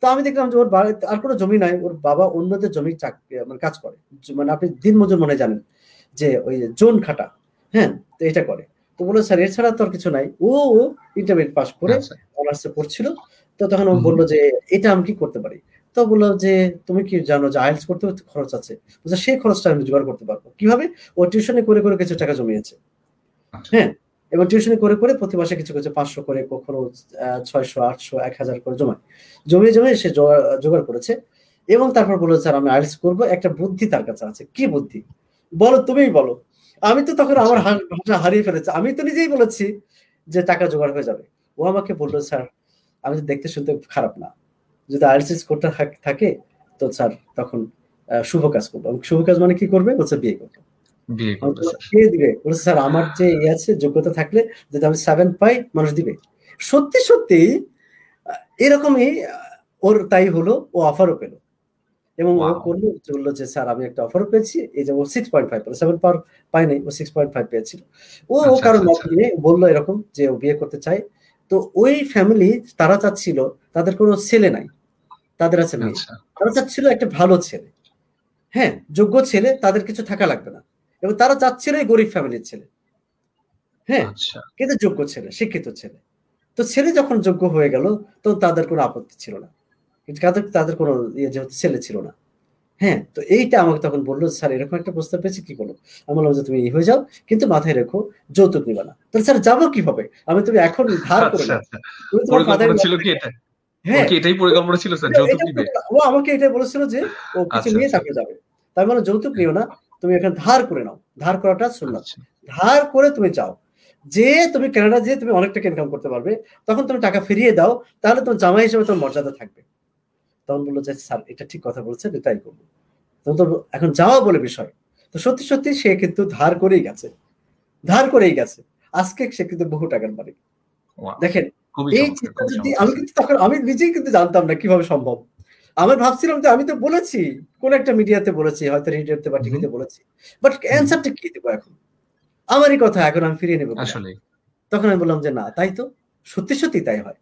তো আমি দেখলাম যে ওর বাড়িতে আর কোনো জমি নাই ওর বাবা অন্যদের জমি চাকরি মানে কাজ করে মানে আপনি দিন মজুর মনে জানেন যে ওই জোন খাটা হ্যাঁ তো এটা করে তো বললো স্যার এছাড়া তো আর কিছু নাই ও ইন্টারমিডিয়েট পাস করে অনার্সে আচ্ছা। পড়ছিল তো তখন ও বললো যে এটা আমি কি করতে পারি তো বললো যে তুমি কি জানো যে আইএলস করতে খরচ আছে বলছে সেই খরচটা আমি জোগাড় করতে পারবো কিভাবে ও টিউশনে করে করে কিছু টাকা জমিয়েছে আচ্ছা। হ্যাঁ এবং টিউশনে করে করে প্রতি মাসে কিছু কিছু পাঁচশো করে কখনো ছয়শো আটশো এক হাজার করে জমায় জমিয়ে জমিয়ে সে জোগাড় করেছে এবং তারপর বললো স্যার আমি আইএলস করবো একটা বুদ্ধি তার কাছে আছে কি বুদ্ধি বলো তুমিই বলো আমি তো তখন আমার ভাষা হারিয়ে ফেলেছি আমি তো নিজেই বলেছি যে টাকা জোগাড় হয়ে যাবে ও আমাকে বললো স্যার আমি তো দেখতে শুনতে খারাপ না যদি আইএলস স্কোরটা থাকে তো স্যার তখন শুভ কাজ করবো শুভ কাজ মানে কি করবে বলছে বিয়ে করবে বিয়ে দিবে বলছে স্যার আমার যে ইয়ে আছে যোগ্যতা থাকলে যদি আমি সেভেন পাই মানুষ দিবে সত্যি সত্যি এরকমই ওর তাই হলো ও অফারও পেলো এবং ও করলো বললো যে স্যার আমি একটা অফার পেয়েছি এই যে ও সিক্স পয়েন্ট ফাইভ সেভেন পাওয়ার পায় নাই ও সিক্স পয়েন্ট ফাইভ পেয়েছিল ও ও আচ্ছা, কারণ আচ্ছা, আচ্ছা। নিয়ে বললো এরকম যে ও বিয়ে করতে চাই তো ওই ফ্যামিলি তারা চাচ্ছিল তাদের কোনো ছেলে নাই তাদের আছে মেয়ে তারা চাচ্ছিল একটা ভালো ছেলে হ্যাঁ যোগ্য ছেলে তাদের কিছু থাকা লাগবে না এবং তারা চাচ্ছিল গরিব ফ্যামিলির ছেলে হ্যাঁ কিন্তু যোগ্য ছেলে শিক্ষিত ছেলে তো ছেলে যখন যোগ্য হয়ে গেল তো তাদের কোনো আপত্তি ছিল না কিন্তু তাদের তাদের কোনো ইয়ে যেহেতু ছেলে ছিল না হ্যাঁ তো এইটা আমাকে তখন বললো স্যার এরকম একটা প্রস্তাব পেয়েছি কি করলো আমি বললাম যে তুমি হয়ে যাও কিন্তু মাথায় রেখো যৌতুক নিবা না তাহলে স্যার যাবো কিভাবে আমি তুমি এখন ধার আচ্ছা, করে আচ্ছা, আচ্ছা। হ্যাঁ। ও আমাকে এটাই বলেছিল যে ও কিছু নিয়ে তাকে যাবে তাই মানে যৌতুক নিও না তুমি এখন ধার করে নাও ধার করাটা শুনলাম ধার করে তুমি যাও যে তুমি কানাডা যে তুমি অনেকটা ইনকাম করতে পারবে তখন তুমি টাকা ফিরিয়ে দাও তাহলে তোমার জামাই হিসেবে তোমার মর্যাদা থাকবে তখন বললো যে স্যার এটা ঠিক কথা বলছে যে তাই করবো তখন তো এখন যাওয়া বলে বিষয় তো সত্যি সত্যি সে কিন্তু ধার করেই গেছে ধার করেই গেছে আজকে সে কিন্তু বহু টাকার মালিক দেখেন এই চিন্তা যদি আমি কিন্তু তখন আমি নিজেই কিন্তু জানতাম না কিভাবে সম্ভব আমার ভাবছিলাম যে আমি তো বলেছি কোন একটা মিডিয়াতে বলেছি হয়তো রেডিওতে বা টিভিতে বলেছি বাট অ্যান্সারটা কি দেবো এখন আমারই কথা এখন আমি ফিরিয়ে নেবো তখন আমি বললাম যে না তাই তো সত্যি সত্যি তাই হয়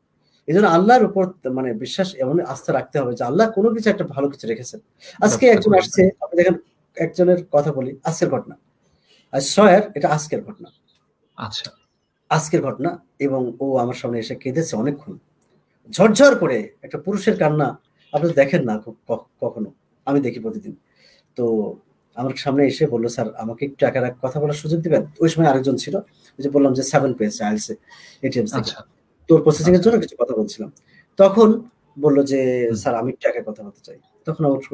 এই জন্য আল্লাহর উপর মানে বিশ্বাস এমন আস্থা রাখতে হবে যে আল্লাহ কোনো কিছু একটা ভালো কিছু রেখেছেন আজকে একজন আচ্ছা, আসছে আপনি দেখেন একজনের কথা বলি আজকের ঘটনা আর সয়ের এটা আজকের ঘটনা আচ্ছা আজকের ঘটনা এবং ও আমার সামনে এসে কেঁদেছে অনেকক্ষণ ঝরঝর করে একটা পুরুষের কান্না আপনি দেখেন না কখনো আমি দেখি প্রতিদিন তো আমার সামনে এসে বললো স্যার আমাকে একটু একা কথা বলার সুযোগ দিবেন ওই সময় আরেকজন ছিল যে বললাম যে সেভেন পেয়েছে আইলসে এটিএম তোর প্রসেসিং এর আচ্ছা। জন্য কিছু কথা বলছিলাম তখন বলল যে স্যার আমি ঢাকায় কথা বলতে চাই তখন অবশ্য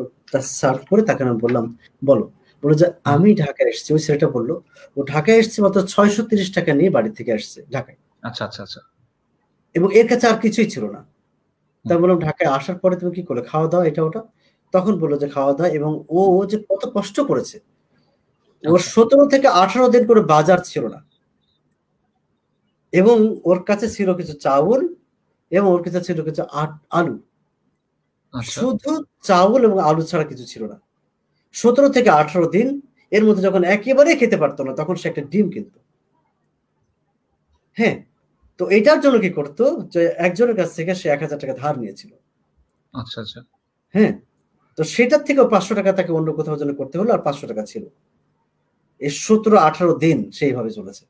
সার্ভ করে তাকে আমি বললাম বলো বললো যে আমি ঢাকায় এসেছি ওই ছেলেটা বললো ও ঢাকায় এসেছে মাত্র ছয়শো তিরিশ টাকা নিয়ে বাড়ি থেকে আসছে ঢাকায় আচ্ছা আচ্ছা আচ্ছা এবং এর কাছে আর কিছুই ছিল না তা বললাম মানে ঢাকায় আসার পরে তুমি কি করলে খাওয়া দাওয়া এটা ওটা তখন বললো যে খাওয়া দাওয়া এবং ও যে কত কষ্ট করেছে ও আচ্ছা। সতেরো থেকে আঠারো দিন করে বাজার ছিল না এবং ওর কাছে ছিল কিছু চাউল এবং ওর কাছে ছিল কিছু আলু আচ্ছা। শুধু চাউল এবং আলু ছাড়া কিছু ছিল না সতেরো থেকে আঠারো দিন এর মধ্যে যখন একেবারে খেতে পারতো না তখন সে একটা ডিম কিনত হ্যাঁ তো এটার জন্য কি করতো যে একজনের কাছ থেকে সে এক হাজার টাকা ধার নিয়েছিল আচ্ছা আচ্ছা হ্যাঁ তো সেটার থেকে পাঁচশো টাকা তাকে অন্য কোথাও জন্য করতে হলো আর পাঁচশো টাকা ছিল এই সতেরো আঠারো দিন সেইভাবে চলেছে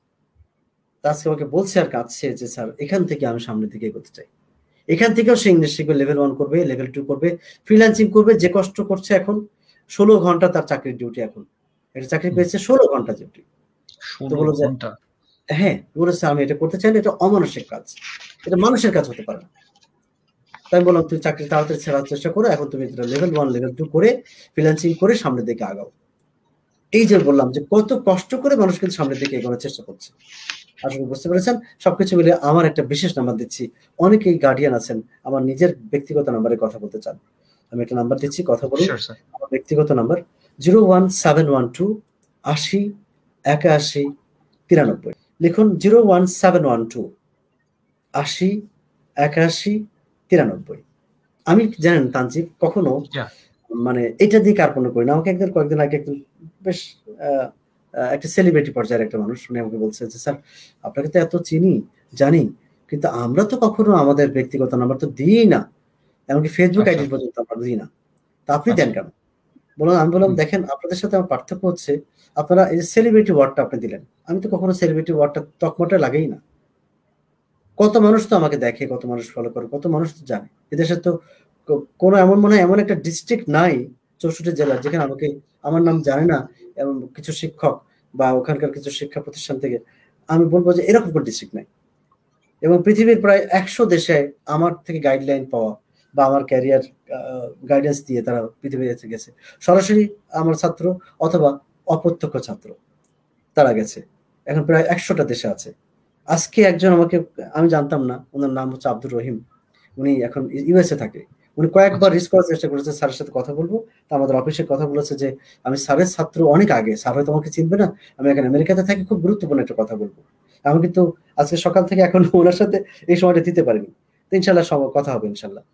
আজকে আমাকে বলছে আর কাছে যে স্যার এখান থেকে আমি সামনের দিকে এগোতে চাই এখান থেকেও সে ইংলিশ লেভেল ওয়ান করবে লেভেল টু করবে ফ্রিল্যান্সিং করবে যে কষ্ট করছে এখন ষোলো ঘন্টা তার চাকরির ডিউটি এখন এটা চাকরি পেয়েছে ষোলো ঘন্টা ডিউটি হ্যাঁ বলেছে আমি এটা করতে চাই এটা অমানুষের কাজ এটা মানুষের কাজ হতে পারে না তাই বললাম তুমি চাকরি তাড়াতাড়ি ছাড়ার চেষ্টা করো এখন তুমি লেভেল ওয়ান লেভেল টু করে ফ্রিল্যান্সিং করে সামনের দিকে আগাও এই যে বললাম যে কত কষ্ট করে মানুষ কিন্তু সামনের দিকে এগোনোর চেষ্টা করছে আসলে বুঝতে পেরেছেন সবকিছু মিলে আমার একটা বিশেষ নাম্বার দিচ্ছি অনেকেই গার্ডিয়ান আছেন আমার নিজের ব্যক্তিগত নাম্বারে কথা বলতে চান আমি একটা নাম্বার দিচ্ছি কথা বলুন আমার ব্যক্তিগত number zero one seven one two আশি একাশি তিরানব্বই লিখুন zero one seven one two আশি একাশি তিরানব্বই আমি জানেন তানজিব কখনো মানে এটা দিয়ে কার্পণ্য করি না আমাকে একদিন কয়েকদিন আগে একদিন বেশ আহ একটা সেলিব্রিটি পর্যায়ের একটা মানুষ উনি আমাকে বলছে যে স্যার আপনাকে তো এত চিনি জানি কিন্তু আমরা তো কখনো আমাদের ব্যক্তিগত নাম্বার তো দিই না এমনকি ফেসবুক আইডি আচ্ছা। পর্যন্ত আমরা দিই না তা আপনি আচ্ছা। দেন কেন বললাম আমি বললাম দেখেন আপনাদের সাথে আমার পার্থক্য হচ্ছে আপনারা এই সেলিব্রিটি ওয়ার্ডটা আপনি দিলেন আমি তো কখনো সেলিব্রিটি ওয়ার্ডটা তকমাটা লাগেই না কত মানুষ তো আমাকে দেখে কত মানুষ ফলো করে কত মানুষ তো জানে এদেশে তো কোনো এমন মনে হয় এমন একটা ডিস্ট্রিক্ট নাই চৌষট্টি জেলা যেখানে আমাকে আমার নাম জানে না এবং কিছু শিক্ষক বা ওখানকার কিছু শিক্ষা প্রতিষ্ঠান থেকে আমি বলবো যে এরকম কোনো ডিস্ট্রিক্ট নাই এবং পৃথিবীর প্রায় একশো দেশে আমার থেকে গাইডলাইন পাওয়া বা আমার ক্যারিয়ার গাইডেন্স দিয়ে তারা পৃথিবীতে গেছে সরাসরি আমার ছাত্র অথবা অপ্রত্যক্ষ ছাত্র তারা গেছে এখন প্রায় একশোটা দেশে আছে আজকে একজন আমাকে আমি জানতাম না ওনার নাম হচ্ছে আব্দুর রহিম উনি এখন ইউএসএ থাকে উনি কয়েকবার রিস করার চেষ্টা করেছে স্যারের সাথে কথা বলবো তা আমাদের অফিসে কথা বলেছে যে আমি স্যারের ছাত্র অনেক আগে স্যার হয়তো আমাকে চিনবে না আমি এখন আমেরিকাতে থাকি খুব গুরুত্বপূর্ণ একটা কথা বলবো আমি কিন্তু আজকে সকাল থেকে এখন <laughs> ওনার সাথে এই সময়টা দিতে পারিনি তো ইনশাল্লাহ সব কথা হবে ইনশাল্লাহ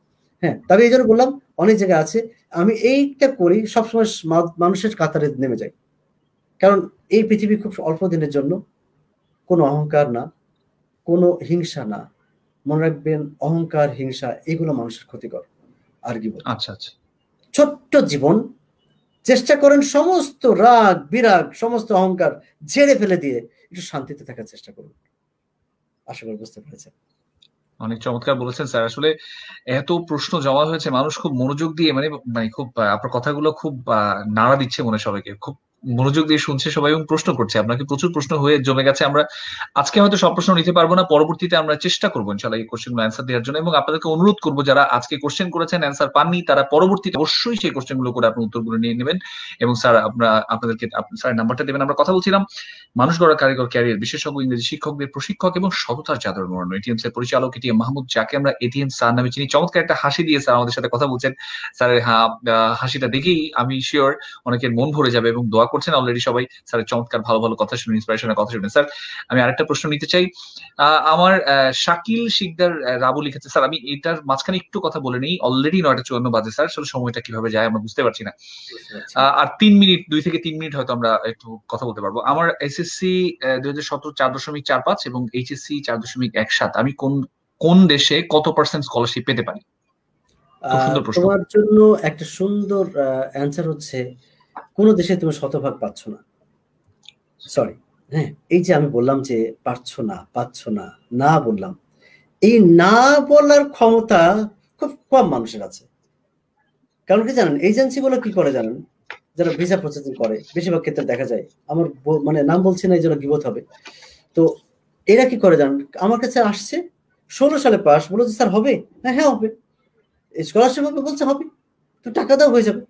হ্যাঁ তবে এই জন্য বললাম অনেক জায়গা আছে আমি এইটা করি সবসময় মানুষের কাতারে নেমে যাই কারণ এই পৃথিবী খুব অল্প দিনের জন্য কোনো অহংকার না কোনো হিংসা না মনে রাখবেন অহংকার হিংসা এগুলো মানুষের ক্ষতিকর আর কি আচ্ছা আচ্ছা ছোট্ট জীবন চেষ্টা করেন সমস্ত রাগ বিরাগ সমস্ত অহংকার ঝেড়ে ফেলে দিয়ে একটু শান্তিতে থাকার চেষ্টা করুন আশা করি বুঝতে পেরেছেন অনেক চমৎকার বলেছেন স্যার আসলে এত প্রশ্ন জমা হয়েছে মানুষ খুব মনোযোগ দিয়ে মানে মানে খুব আপনার কথাগুলো খুব নাড়া দিচ্ছে মনে সবাইকে খুব মনোযোগ দিয়ে শুনছে সবাই এবং প্রশ্ন করছে আপনাকে প্রচুর প্রশ্ন হয়ে জমে গেছে আমরা আজকে হয়তো সব প্রশ্ন নিতে পারবো না পরবর্তীতে আমরা চেষ্টা করবো ইনশাল্লাহ এই কোশ্চেনগুলো অ্যান্সার দেওয়ার জন্য এবং আপনাদেরকে অনুরোধ করবো যারা আজকে কোশ্চেন করেছেন অ্যান্সার পাননি তারা পরবর্তীতে অবশ্যই সেই কোশ্চেন গুলো করে আপনি উত্তরগুলো নিয়ে নেবেন এবং স্যার আমরা আপনাদেরকে স্যার নাম্বারটা দেবেন আমরা কথা বলছিলাম মানুষ গড়া কারিগর ক্যারিয়ার বিশেষজ্ঞ ইংরেজি শিক্ষকদের প্রশিক্ষক এবং সততার চাদর মরণ এটিএম স্যার পরিচালক এটি মাহমুদ যাকে আমরা এটিএম স্যার নামে চিনি চমৎকার একটা হাসি দিয়ে স্যার আমাদের সাথে কথা বলছেন স্যারের হাসিটা দেখেই আমি শিওর অনেকের মন ভরে যাবে এবং দোয়া দোয়া করছেন অলরেডি সবাই স্যার চমৎকার ভালো ভালো কথা শুনে ইন্সপিরেশনের কথা শুনে স্যার আমি আরেকটা প্রশ্ন নিতে চাই আমার শাকিল শিকদার রাবু লিখেছে স্যার আমি এটার মাঝখানে একটু কথা বলে নেই অলরেডি নয়টা চুয়ান্ন বাজে স্যার আসলে সময়টা কিভাবে যায় আমরা বুঝতে পারছি না আর তিন মিনিট দুই থেকে তিন মিনিট হয়তো আমরা একটু কথা বলতে পারবো আমার এসএসসি দুই হাজার সতেরো চার দশমিক চার পাঁচ এবং এইচএসসি চার দশমিক এক সাত আমি কোন কোন দেশে কত পার্সেন্ট স্কলারশিপ পেতে পারি তোমার জন্য একটা সুন্দর অ্যান্সার হচ্ছে কোনো দেশে তুমি শতভাগ পাচ্ছ না সরি হ্যাঁ এই যে আমি বললাম যে পারছ না পাচ্ছ না না বললাম এই না বলার ক্ষমতা খুব কম মানুষের আছে কারণ কি জানেন এজেন্সি বলে কি করে জানেন যারা ভিসা প্রসেসিং করে বেশিরভাগ ক্ষেত্রে দেখা যায় আমার মানে নাম বলছি না এই জন্য বিপদ হবে তো এরা কি করে জানেন আমার কাছে আসছে ষোলো সালে পাস বলো যে স্যার হবে হ্যাঁ হ্যাঁ হবে স্কলারশিপ হবে বলছে হবে তো টাকা দাও হয়ে যাবে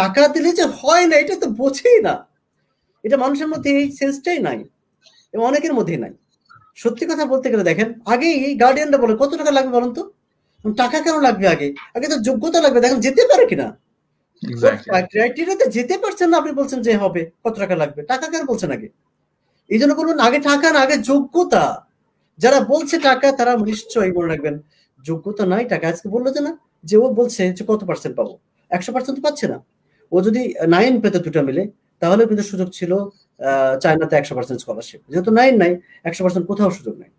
টাকা দিলে যে হয় না এটা তো বোঝেই না এটা মানুষের মধ্যে এই সেন্সটাই নাই এবং অনেকের মধ্যেই নাই সত্যি কথা বলতে গেলে দেখেন আগে এই গার্ডিয়ানরা বলে কত টাকা লাগবে বলুন তো টাকা কেন লাগবে আগে আগে তো যোগ্যতা লাগবে দেখেন যেতে পারে কিনা যেতে পারছেন না আপনি বলছেন যে হবে কত টাকা লাগবে টাকা কেন বলছেন আগে এই জন্য বলবেন আগে টাকা না আগে যোগ্যতা যারা বলছে টাকা তারা নিশ্চয়ই মনে রাখবেন যোগ্যতা নাই টাকা আজকে বললো যে না যে ও বলছে যে কত পার্সেন্ট পাবো একশো পার্সেন্ট পাচ্ছে না ও যদি নাইন পেতে দুটো মিলে তাহলে কিন্তু সুযোগ ছিল চায়নাতে একশো পার্সেন্ট স্কলারশিপ যেহেতু নাইন নাই একশো পার্সেন্ট কোথাও সুযোগ নাই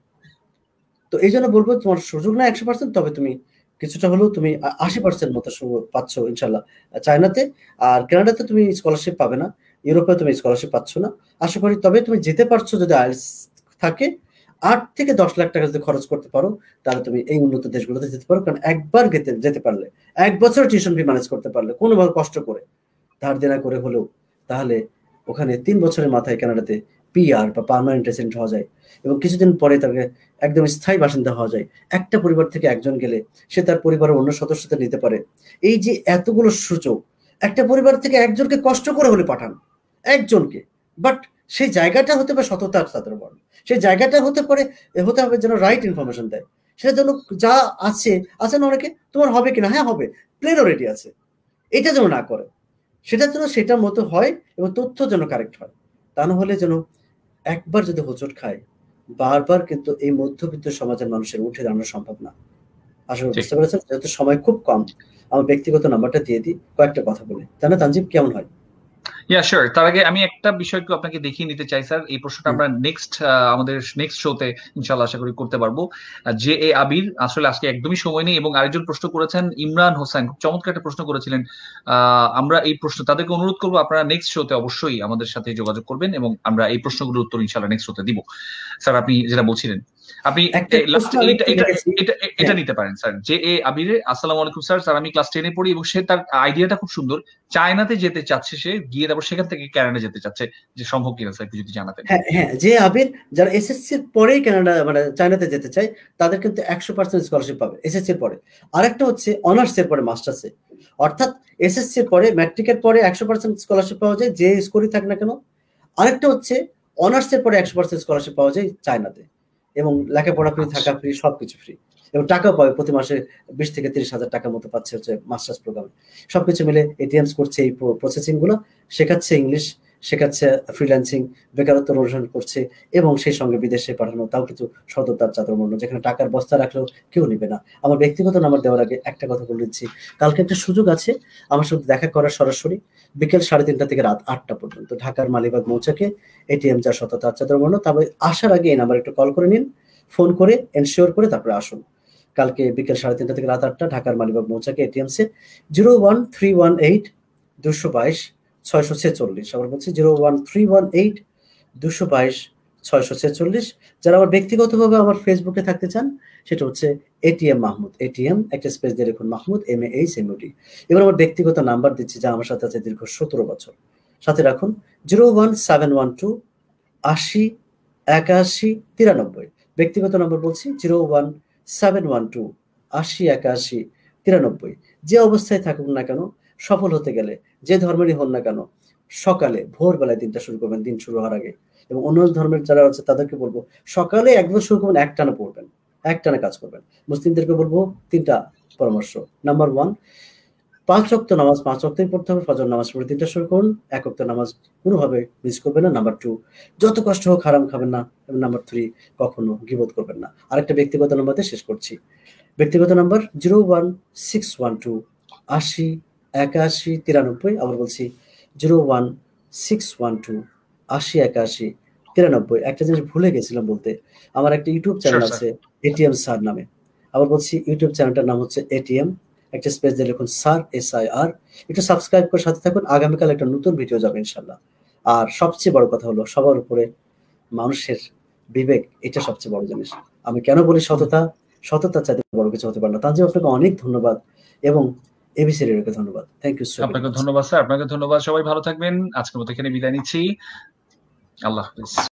তো এই জন্য বলবো তোমার সুযোগ নাই একশো পার্সেন্ট তবে তুমি কিছুটা হলেও তুমি আশি পার্সেন্ট মতো পাচ্ছ ইনশাল্লাহ চায়নাতে আর কানাডাতে তুমি স্কলারশিপ পাবে না ইউরোপে তুমি স্কলারশিপ পাচ্ছ না আশা করি তবে তুমি যেতে পারছো যদি আইস থাকে আট থেকে দশ লাখ টাকা যদি খরচ করতে পারো তাহলে তুমি এই উন্নত দেশগুলোতে যেতে পারো কারণ একবার যেতে যেতে পারলে এক বছর টিউশন ফি ম্যানেজ করতে পারলে কোনোভাবে কষ্ট করে ধার দেনা করে হলেও তাহলে ওখানে তিন বছরের মাথায় কানাডাতে পিআর বা পারমানেন্ট রেসিডেন্ট হওয়া যায় এবং কিছুদিন পরে তাকে একদম স্থায়ী বাসিন্দা হওয়া যায় একটা পরিবার থেকে একজন গেলে সে তার পরিবারের অন্য সদস্যদের নিতে পারে এই যে এতগুলো সুযোগ একটা পরিবার থেকে একজনকে কষ্ট করে হলে পাঠান একজনকে বাট সেই জায়গাটা হতে পারে সততার তাদের বর্ণ সেই জায়গাটা হতে পারে হতে হবে যেন রাইট ইনফরমেশন দেয় সেটার জন্য যা আছে আছে না অনেকে তোমার হবে কিনা হ্যাঁ হবে প্লেনোরিটি আছে এটা যেন না করে সেটা যেন সেটার মতো হয় এবং তথ্য যেন কারেক্ট হয় তা না হলে যেন একবার যদি হোচট খায় বারবার কিন্তু এই মধ্যবিত্ত সমাজের মানুষের উঠে দাঁড়ানো সম্ভব না আসলে বুঝতে পেরেছেন যেহেতু সময় খুব কম আমার ব্যক্তিগত নাম্বারটা দিয়ে দিই কয়েকটা কথা বলে জানা তানজিব কেমন হয় ইয়া শিওর তার আগে আমি একটা বিষয় আপনাকে দেখিয়ে নিতে চাই স্যার এই প্রশ্নটা আমরা নেক্সট আমাদের নেক্সট শোতে ইনশাল্লাহ আশা করি করতে পারবো যে এ আবির আসলে আজকে একদমই সময় নেই এবং আরেকজন প্রশ্ন করেছেন ইমরান হোসেন খুব চমৎকার একটা প্রশ্ন করেছিলেন আমরা এই প্রশ্ন তাদেরকে অনুরোধ করবো আপনারা নেক্সট শোতে অবশ্যই আমাদের সাথে যোগাযোগ করবেন এবং আমরা এই প্রশ্নগুলোর উত্তর ইনশাল্লাহ নেক্সট শোতে দিব স্যার আপনি যেটা বলছিলেন আপনি এটা হ্যাঁ। নিতে পারেন স্যার যে এ আবিরে আসসালাম আলাইকুম স্যার স্যার আমি ক্লাস টেনে পড়ি এবং সে তার আইডিয়াটা খুব সুন্দর চায়নাতে যেতে চাচ্ছে সে গিয়ে তারপর সেখান থেকে ক্যানাডা যেতে চাচ্ছে যে সম্ভব কিনা একটু যদি জানাতে হ্যাঁ, হ্যাঁ যে আবির যারা এসএসসি পরেই ক্যানাডা মানে চায়নাতে যেতে চায় তাদের কিন্তু একশো পার্সেন্ট স্কলারশিপ পাবে এসএসসি এর পরে আরেকটা হচ্ছে অনার্স এর পরে মাস্টার্সে অর্থাৎ এসএসসি এর পরে ম্যাট্রিকের পরে একশো পার্সেন্ট স্কলারশিপ পাওয়া যায় যে স্কুলই থাক না কেন আরেকটা হচ্ছে অনার্স এর পরে একশো পার্সেন্ট স্কলারশিপ পাওয়া যায় চায়নাতে এবং লেখাপড়া ফ্রি আচ্ছা। থাকা ফ্রি সবকিছু ফ্রি এবং টাকা পাবে প্রতি মাসে বিশ থেকে তিরিশ হাজার টাকার মতো পাচ্ছে হচ্ছে মাস্টার্স প্রোগ্রামে সবকিছু মিলে এটিএমস করছে এই প্রসেসিং গুলো শেখাচ্ছে ইংলিশ শেখাচ্ছে ফ্রিল্যান্সিং বেকারত্ব অনুসরণ করছে এবং সেই সঙ্গে বিদেশে পাঠানো তাও কিছু সততার মূল্য যেখানে টাকার বস্তা রাখলেও কেউ নিবে না আমার ব্যক্তিগত নাম্বার দেওয়ার আগে একটা কথা বলে দিচ্ছি কালকে একটা সুযোগ আছে আমার সাথে দেখা করার সরাসরি বিকেল সাড়ে তিনটা থেকে রাত আটটা পর্যন্ত ঢাকার মালিবাগ মৌচাকে এটিএম যা সততার মূল্য তবে আসার আগে এই নাম্বার একটু কল করে নিন ফোন করে এনশিওর করে তারপরে আসুন কালকে বিকেল সাড়ে তিনটা থেকে রাত আটটা ঢাকার মালিবাগ মৌচাকে সে zero one three one eight দুশো বাইশ ছয়শো ছেচল্লিশ আবার বলছি zero one three one eight দুশো বাইশ ছয়শো ছেচল্লিশ যারা আমার ব্যক্তিগতভাবে আমার ফেসবুকে থাকতে চান সেটা হচ্ছে এটিএম মাহমুদ এটিএম একটা স্পেস দিয়ে লিখুন Mahmud M H M D এবার আমার ব্যক্তিগত নাম্বার দিচ্ছি যা আমার সাথে আছে দীর্ঘ সতেরো বছর সাথে রাখুন zero one seven one two আশি একাশি তিরানব্বই ব্যক্তিগত নম্বর বলছি zero one seven one two আশি একাশি তিরানব্বই যে অবস্থায় থাকুক না কেন সফল হতে গেলে যে ধর্মেরই হন না কেন সকালে ভোরবেলায় দিনটা শুরু করবেন দিন শুরু হওয়ার আগে এবং অন্য ধর্মের যারা আছে তাদেরকে বলবো সকালে একবার শুরু করবেন একটানা পড়বেন একটানা কাজ করবেন মুসলিমদেরকে বলবো তিনটা পরামর্শ নাম্বার ওয়ান পাঁচ অক্ত নামাজ পাঁচ অক্তেই পড়তে হবে ফজর নামাজ পড়ে তিনটা শুরু করুন এক অক্ত নামাজ কোনোভাবে মিস করবেন না নাম্বার টু যত কষ্ট হোক হারাম খাবেন না এবং নাম্বার থ্রি কখনো গিবোধ করবেন না আরেকটা ব্যক্তিগত নাম্বার দিয়ে শেষ করছি ব্যক্তিগত number zero one six one two আশি একাশি তিরানব্বই আবার বলছি zero one six one two আশি একাশি তিরানব্বই একটা জিনিস ভুলে গেছিলাম বলতে আমার একটা ইউটিউব চ্যানেল আছে এটিএম সার নামে আবার বলছি ইউটিউব চ্যানেলটার নাম হচ্ছে এটিএম একটা স্পেস দিয়ে লিখুন সার এস আই আর একটু সাবস্ক্রাইব করে সাথে থাকুন আগামীকাল একটা নতুন ভিডিও যাবে ইনশাল্লাহ আর সবচেয়ে বড় কথা হলো সবার উপরে মানুষের বিবেক এটা সবচেয়ে বড় জিনিস আমি কেন বলি সততা সততা চাইতে বড় কিছু হতে পারে না তার জন্য আপনাকে অনেক ধন্যবাদ এবং এবিসি রেডিওকে ধন্যবাদ থ্যাংক ইউ আপনাকে ধন্যবাদ স্যার আপনাকে ধন্যবাদ সবাই ভালো থাকবেন আজকের মতো এখানে বিদায় নিচ্ছি আল্লাহ হাফিজ